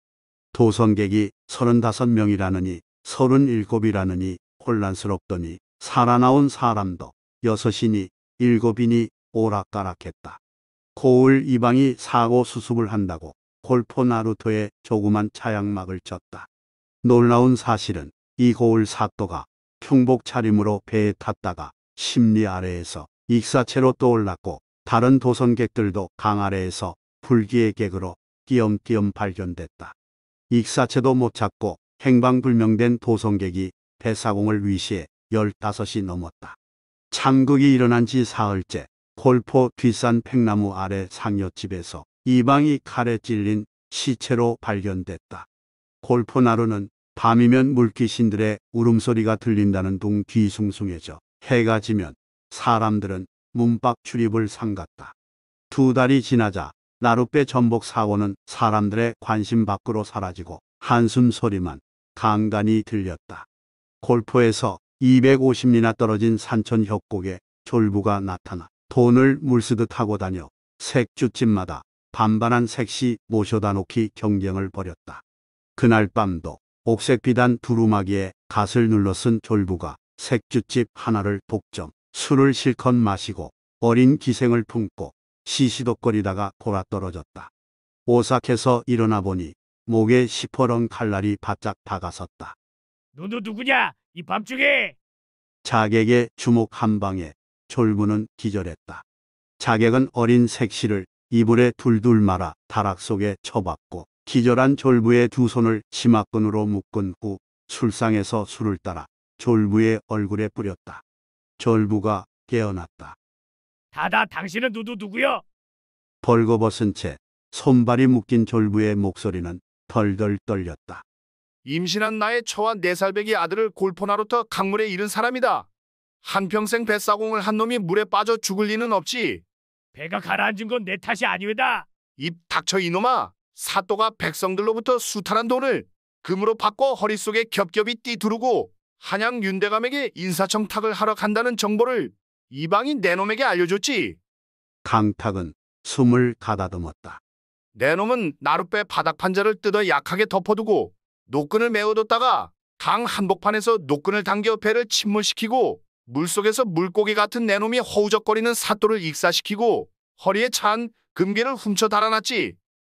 도선객이 35명이라느니 37이라느니 혼란스럽더니 살아나온 사람도 6이니7이니 오락가락했다. 고을 이방이 사고 수습을 한다고 골포 나루토에 조그만 차양막을 쳤다 놀라운 사실은 이 고을 사또가 평복 차림으로 배에 탔다가 심리 아래에서 익사체로 떠올랐고 다른 도선객들도 강 아래에서 불기의 객으로 끼엄끼엄 발견됐다. 익사체도 못 찾고 행방불명된 도선객이 배사공을 위시해 15이 넘었다. 창극이 일어난 지 사흘째 골포 뒷산 팽나무 아래 상여집에서 이방이 칼에 찔린 시체로 발견됐다. 골포나루는 밤이면 물귀신들의 울음소리가 들린다는 둥귀숭숭해져 해가 지면 사람들은 문밖 출입을 삼갔다. 두 달이 지나자 나룻배 전복 사고는 사람들의 관심 밖으로 사라지고 한숨 소리만 간간히 들렸다. 골포에서 250리나 떨어진 산천 협곡에 졸부가 나타나 돈을 물쓰듯 하고 다녀 색주집마다 반반한 색시 모셔다 놓기 경쟁을 벌였다. 그날 밤도 옥색 비단 두루마기에 갓을 눌러쓴 졸부가 색주집 하나를 독점, 술을 실컷 마시고 어린 기생을 품고 시시덕거리다가 골아떨어졌다. 오싹해서 일어나 보니 목에 시퍼런 칼날이 바짝 다가섰다. 너도 누구냐? 이 밤중에! 자객의 주목 한 방에 졸부는 기절했다. 자객은 어린 색시를 이불에 둘둘 말아 다락 속에 처박고 기절한 졸부의 두 손을 치마끈으로 묶은 후 술상에서 술을 따라 졸부의 얼굴에 뿌렸다. 졸부가 깨어났다. 다다 당신은 누구 누구여 벌거벗은 채 손발이 묶인 졸부의 목소리는 덜덜 떨렸다. 임신한 나의 처한 네살배기 아들을 골포나루터 강물에 잃은 사람이다. 한평생 뱃사공을 한 놈이 물에 빠져 죽을 리는 없지. 배가 가라앉은 건 내 탓이 아니외다. 입 닥쳐 이놈아. 사또가 백성들로부터 수탈한 돈을 금으로 바꿔 허리 속에 겹겹이 띠두르고 한양 윤대감에게 인사청탁을 하러 간다는 정보를 이방인 내놈에게 알려줬지. 강탁은 숨을 가다듬었다. 내놈은 나룻배 바닥판자를 뜯어 약하게 덮어두고 노끈을 메워뒀다가강 한복판에서 노끈을 당겨 배를 침몰시키고 물속에서 물고기 같은 내놈이 허우적거리는 사또를 익사시키고 허리에 찬 금괴를 훔쳐 달아났지.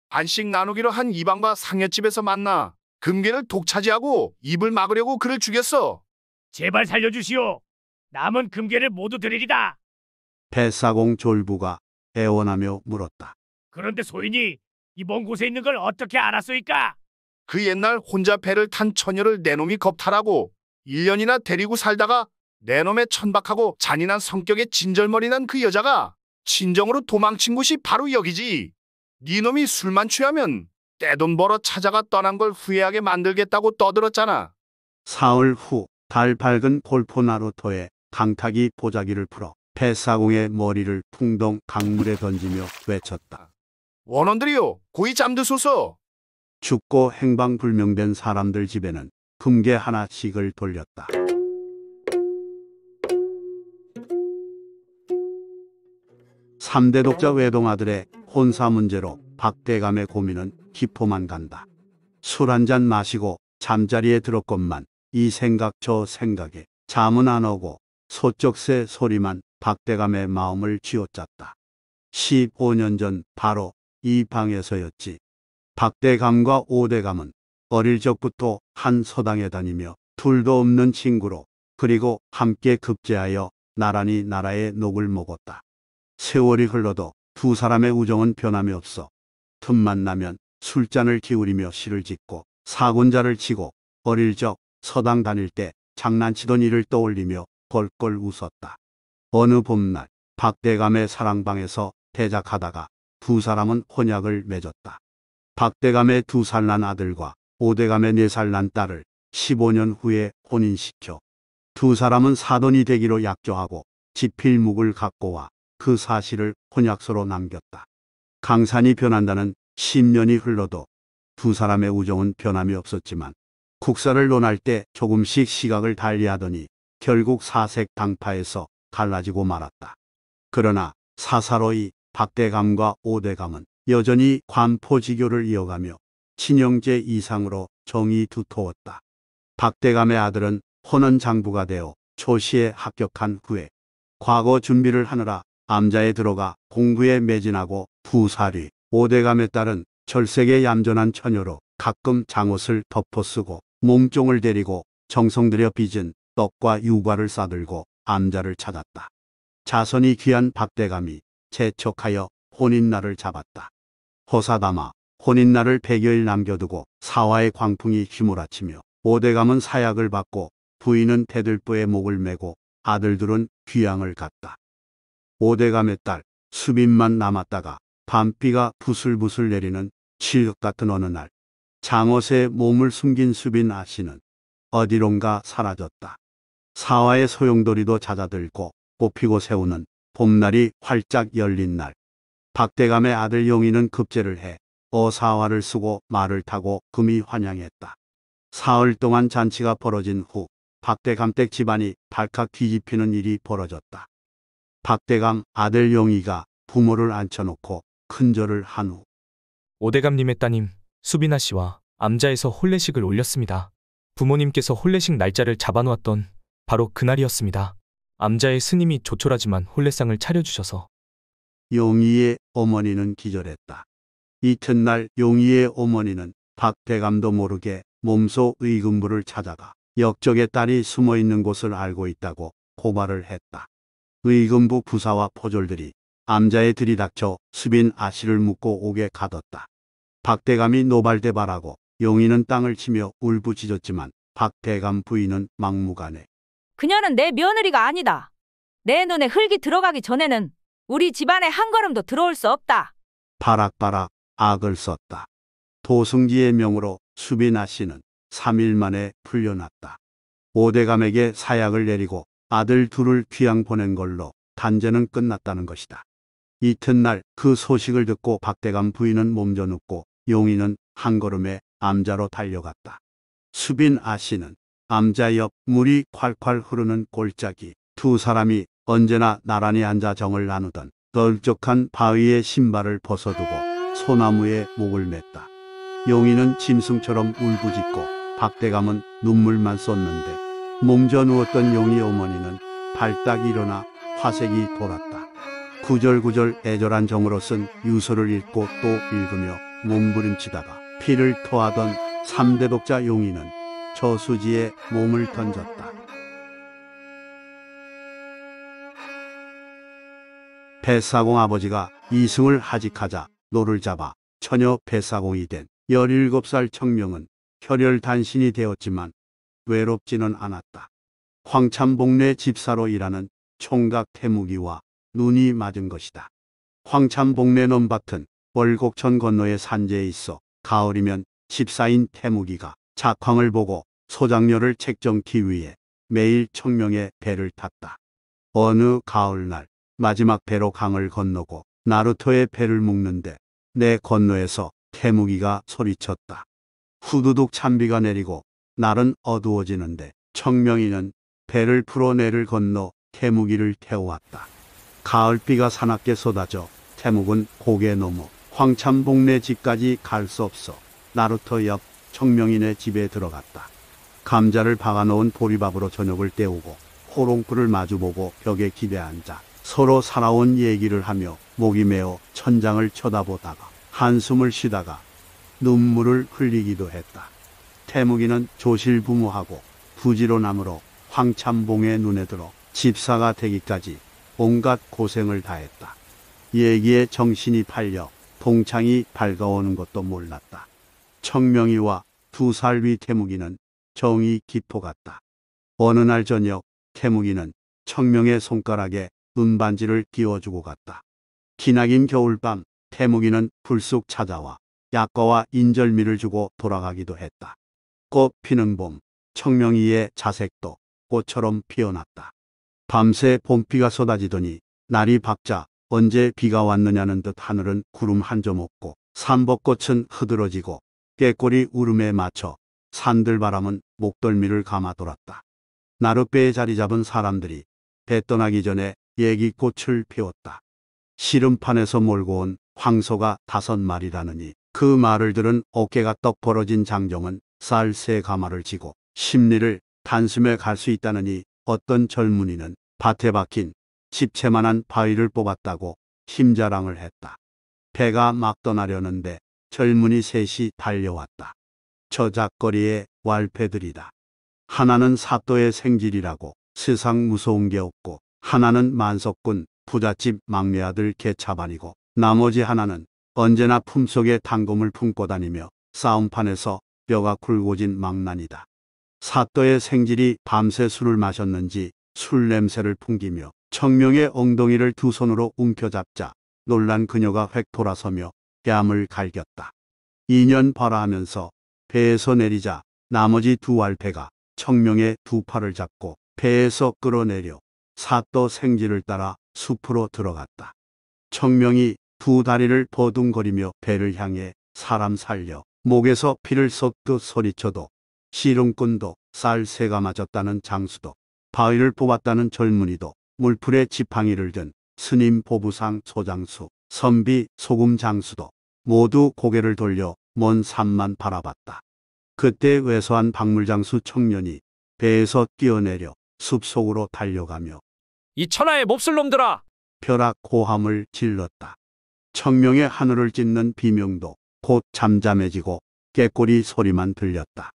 반씩 나누기로 한 이방과 상여집에서 만나 금괴를 독차지하고 입을 막으려고 그를 죽였어. 제발 살려주시오. 남은 금괴를 모두 드리리다. 패사공 졸부가 애원하며 물었다. 그런데 소인이 이번 곳에 있는 걸 어떻게 알았소이까? 그 옛날 혼자 배를 탄 처녀를 내놈이 겁탈하고 1년이나 데리고 살다가 내놈의 천박하고 잔인한 성격의 진절머리 난 그 여자가 진정으로 도망친 곳이 바로 여기지. 니놈이 네 술만 취하면 떼돈 벌어 찾아가 떠난 걸 후회하게 만들겠다고 떠들었잖아. 사흘 후 달 밝은 볼포나루토에 강탁이 보자기를 풀어 폐사공의 머리를 풍덩 강물에 던지며 외쳤다. 원원들이요 고이 잠드소서. 죽고 행방불명된 사람들 집에는 금괴 하나씩을 돌렸다. 3대 독자 외동아들의 혼사 문제로 박대감의 고민은 기포만 간다. 술 한 잔 마시고 잠자리에 들었건만 이 생각 저 생각에 잠은 안 오고 소쩍새 소리만 박대감의 마음을 쥐어짰다. 15년 전 바로 이 방에서였지. 박대감과 오대감은 어릴 적부터 한 서당에 다니며 둘도 없는 친구로 그리고 함께 급제하여 나란히 나라의 녹을 먹었다. 세월이 흘러도 두 사람의 우정은 변함이 없어 틈만 나면 술잔을 기울이며 시를 짓고 사군자를 치고 어릴 적 서당 다닐 때 장난치던 일을 떠올리며 걸걸 웃었다. 어느 봄날 박대감의 사랑방에서 대작하다가 두 사람은 혼약을 맺었다. 박대감의 두 살 난 아들과 오대감의 네 살 난 딸을 15년 후에 혼인시켜 두 사람은 사돈이 되기로 약조하고 지필묵을 갖고 와그 사실을 혼약서로 남겼다. 강산이 변한다는 10년이 흘러도 두 사람의 우정은 변함이 없었지만 국사를 논할 때 조금씩 시각을 달리하더니 결국 사색 당파에서 갈라지고 말았다. 그러나 사사로이 박대감과 오대감은 여전히 관포지교를 이어가며 친형제 이상으로 정이 두터웠다. 박대감의 아들은 호는 장부가 되어 초시에 합격한 후에 과거 준비를 하느라 암자에 들어가 공부에 매진하고 부사리, 오대감의 딸은 철색계 얌전한 처녀로 가끔 장옷을 덮어쓰고 몸종을 데리고 정성들여 빚은 떡과 유과를 싸들고 암자를 찾았다. 자선이 귀한 박대감이 재촉하여 혼인날을 잡았다. 허사담아 혼인날을 100여일 남겨두고 사화의 광풍이 휘몰아치며 오대감은 사약을 받고 부인은 대들보에 목을 메고 아들들은 귀양을 갔다. 오대감의 딸 수빈만 남았다가 밤비가 부슬부슬 내리는 칠흑 같은 어느 날 장어새 몸을 숨긴 수빈 아씨는 어디론가 사라졌다. 사화의 소용돌이도 잦아들고 꽃피고 세우는 봄날이 활짝 열린 날 박대감의 아들 용인은 급제를 해 어사화를 쓰고 말을 타고 금이 환영했다. 사흘 동안 잔치가 벌어진 후 박대감댁 집안이 발칵 뒤집히는 일이 벌어졌다. 박대감 아들 용희가 부모를 앉혀놓고 큰절을 한 후 오대감님의 따님 수빈아 씨와 암자에서 혼례식을 올렸습니다. 부모님께서 혼례식 날짜를 잡아놓았던 바로 그날이었습니다. 암자의 스님이 조촐하지만 혼례상을 차려주셔서 용희의 어머니는 기절했다. 이튿날 용희의 어머니는 박대감도 모르게 몸소 의금부를 찾아가 역적의 딸이 숨어 있는 곳을 알고 있다고 고발을 했다. 의금부 부사와 포졸들이 암자에 들이닥쳐 수빈 아씨를 묶고 오게 가뒀다. 박대감이 노발대발하고 용인은 땅을 치며 울부짖었지만 박대감 부인은 막무가내. 그녀는 내 며느리가 아니다. 내 눈에 흙이 들어가기 전에는 우리 집안에 한 걸음도 들어올 수 없다. 바락바락 악을 썼다. 도승지의 명으로 수빈아 씨는 3일 만에 풀려났다. 오대감에게 사약을 내리고 아들 둘을 귀양 보낸 걸로 단제는 끝났다는 것이다. 이튿날 그 소식을 듣고 박대감 부인은 몸져눕고 용인은 한 걸음에 암자로 달려갔다. 수빈 아씨는 암자 옆 물이 콸콸 흐르는 골짜기 두 사람이 언제나 나란히 앉아 정을 나누던 널쩍한 바위에 신발을 벗어두고 소나무에 목을 맸다. 용인은 짐승처럼 울부짖고 박대감은 눈물만 쏟는데 몸져 누웠던 용의 어머니는 발딱 일어나 화색이 돌았다. 구절구절 애절한 정으로 쓴 유서를 읽고 또 읽으며 몸부림치다가 피를 토하던 3대 독자 용이는 저수지에 몸을 던졌다. 배사공 아버지가 이승을 하직하자 노를 잡아 처녀 배사공이 된 17살 청명은 혈혈단신이 되었지만 외롭지는 않았다. 황참복내 집사로 일하는 총각 태무기와 눈이 맞은 것이다. 황참복내 논밭은 월곡천 건너의 산재에 있어 가을이면 집사인 태무기가 작황을 보고 소장료를 책정기 위해 매일 청명에 배를 탔다. 어느 가을날 마지막 배로 강을 건너고 나루토의 배를 묶는데 내 건너에서 태무기가 소리쳤다. 후두둑 찬비가 내리고 날은 어두워지는데 청명이는 배를 풀어 내를 건너 태무기를 태워왔다. 가을비가 사납게 쏟아져 태묵은 고개 넘어 황참봉내 집까지 갈 수 없어 나루터 옆 청명인의 집에 들어갔다. 감자를 박아놓은 보리밥으로 저녁을 때우고 호롱불을 마주보고 벽에 기대앉아 서로 살아온 얘기를 하며 목이 메어 천장을 쳐다보다가 한숨을 쉬다가 눈물을 흘리기도 했다. 태무기는 조실부무하고 부지로함으로 황참봉의 눈에 들어 집사가 되기까지 온갖 고생을 다했다. 얘기에 정신이 팔려 동창이 밝아오는 것도 몰랐다. 청명이와 두 살 위 태무기는 정이 기포 같다 어느 날 저녁 태무기는 청명의 손가락에 은반지를 끼워주고 갔다. 기나긴 겨울밤 태무기는 불쑥 찾아와 약과와 인절미를 주고 돌아가기도 했다. 꽃 피는 봄, 청명이의 자색도 꽃처럼 피어났다. 밤새 봄비가 쏟아지더니 날이 밝자 언제 비가 왔느냐는 듯 하늘은 구름 한 점 없고 삼벚꽃은 흐드러지고 깨꼬리 울음에 맞춰 산들바람은 목덜미를 감아 돌았다. 나룻배에 자리 잡은 사람들이 배 떠나기 전에 예기꽃을 피웠다. 시름판에서 몰고 온 황소가 다섯 마리라느니 그 말을 들은 어깨가 떡 벌어진 장정은 쌀새 가마를 지고 심리를 단숨에 갈 수 있다느니 어떤 젊은이는 밭에 박힌 집채만한 바위를 뽑았다고 힘자랑을 했다. 배가 막 떠나려는데 젊은이 셋이 달려왔다. 저작거리의 왈패들이다. 하나는 사또의 생질이라고 세상 무서운 게 없고 하나는 만석군 부잣집 막내 아들 개차반이고 나머지 하나는 언제나 품속에 단검을 품고 다니며 싸움판에서 뼈가 굵어진 망난이다. 사또의 생질이 밤새 술을 마셨는지 술 냄새를 풍기며 청명의 엉덩이를 두 손으로 움켜잡자 놀란 그녀가 획 돌아서며 뺨을 갈겼다. 2년 봐라 하면서 배에서 내리자 나머지 두 알패가 청명의 두 팔을 잡고 배에서 끌어내려 사또 생지를 따라 숲으로 들어갔다. 청명이 두 다리를 버둥거리며 배를 향해 사람 살려 목에서 피를 쏟듯 소리쳐도 시름꾼도 쌀새가 맞았다는 장수도 바위를 뽑았다는 젊은이도 물풀에 지팡이를 든 스님 보부상 소장수 선비 소금 장수도 모두 고개를 돌려 먼 산만 바라봤다. 그때 외소한 박물장수 청년이 배에서 뛰어내려 숲속으로 달려가며 이 천하의 몹쓸 놈들아! 벼락 고함을 질렀다. 청명의 하늘을 찢는 비명도 곧 잠잠해지고 깨꼬리 소리만 들렸다.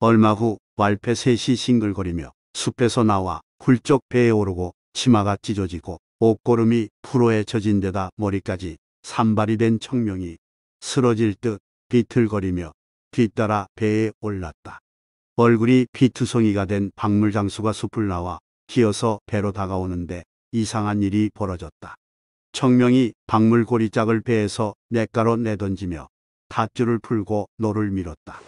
얼마 후 왈패 셋이 싱글거리며 숲에서 나와 훌쩍 배에 오르고 치마가 찢어지고 옷고름이 풀로에 젖은 데다 머리까지 산발이 된 청명이 쓰러질 듯 비틀거리며 뒤따라 배에 올랐다. 얼굴이 비투성이가 된 박물장수가 숲을 나와 기어서 배로 다가오는데 이상한 일이 벌어졌다. 청명이 박물고리 짝을 배에서 냇가로 내던지며 닷줄을 풀고 노를 밀었다.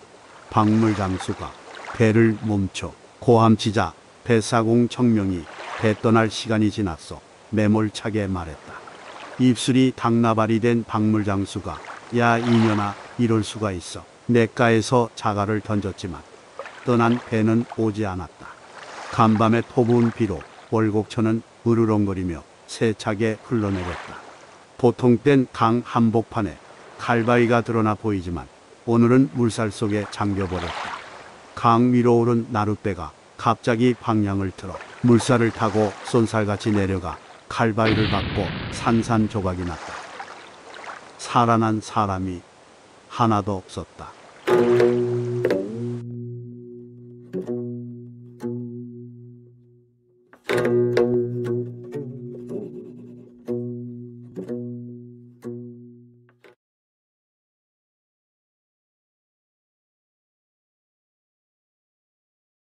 박물 장수가 배를 멈춰 고함치자 배사공 청명이 배 떠날 시간이 지났어 매몰차게 말했다. 입술이 당나발이 된 박물 장수가 야 이년아 이럴 수가 있어 내가에서 자갈을 던졌지만 떠난 배는 오지 않았다. 간밤에 토부은 비로 월곡천은 으르렁거리며 세차게 흘러내렸다. 보통 땐 강 한복판에 칼바위가 드러나 보이지만 오늘은 물살 속에 잠겨버렸다. 강 위로 오른 나룻배가 갑자기 방향을 틀어 물살을 타고 쏜살같이 내려가 칼바위를 받고 산산조각이 났다. 살아난 사람이 하나도 없었다.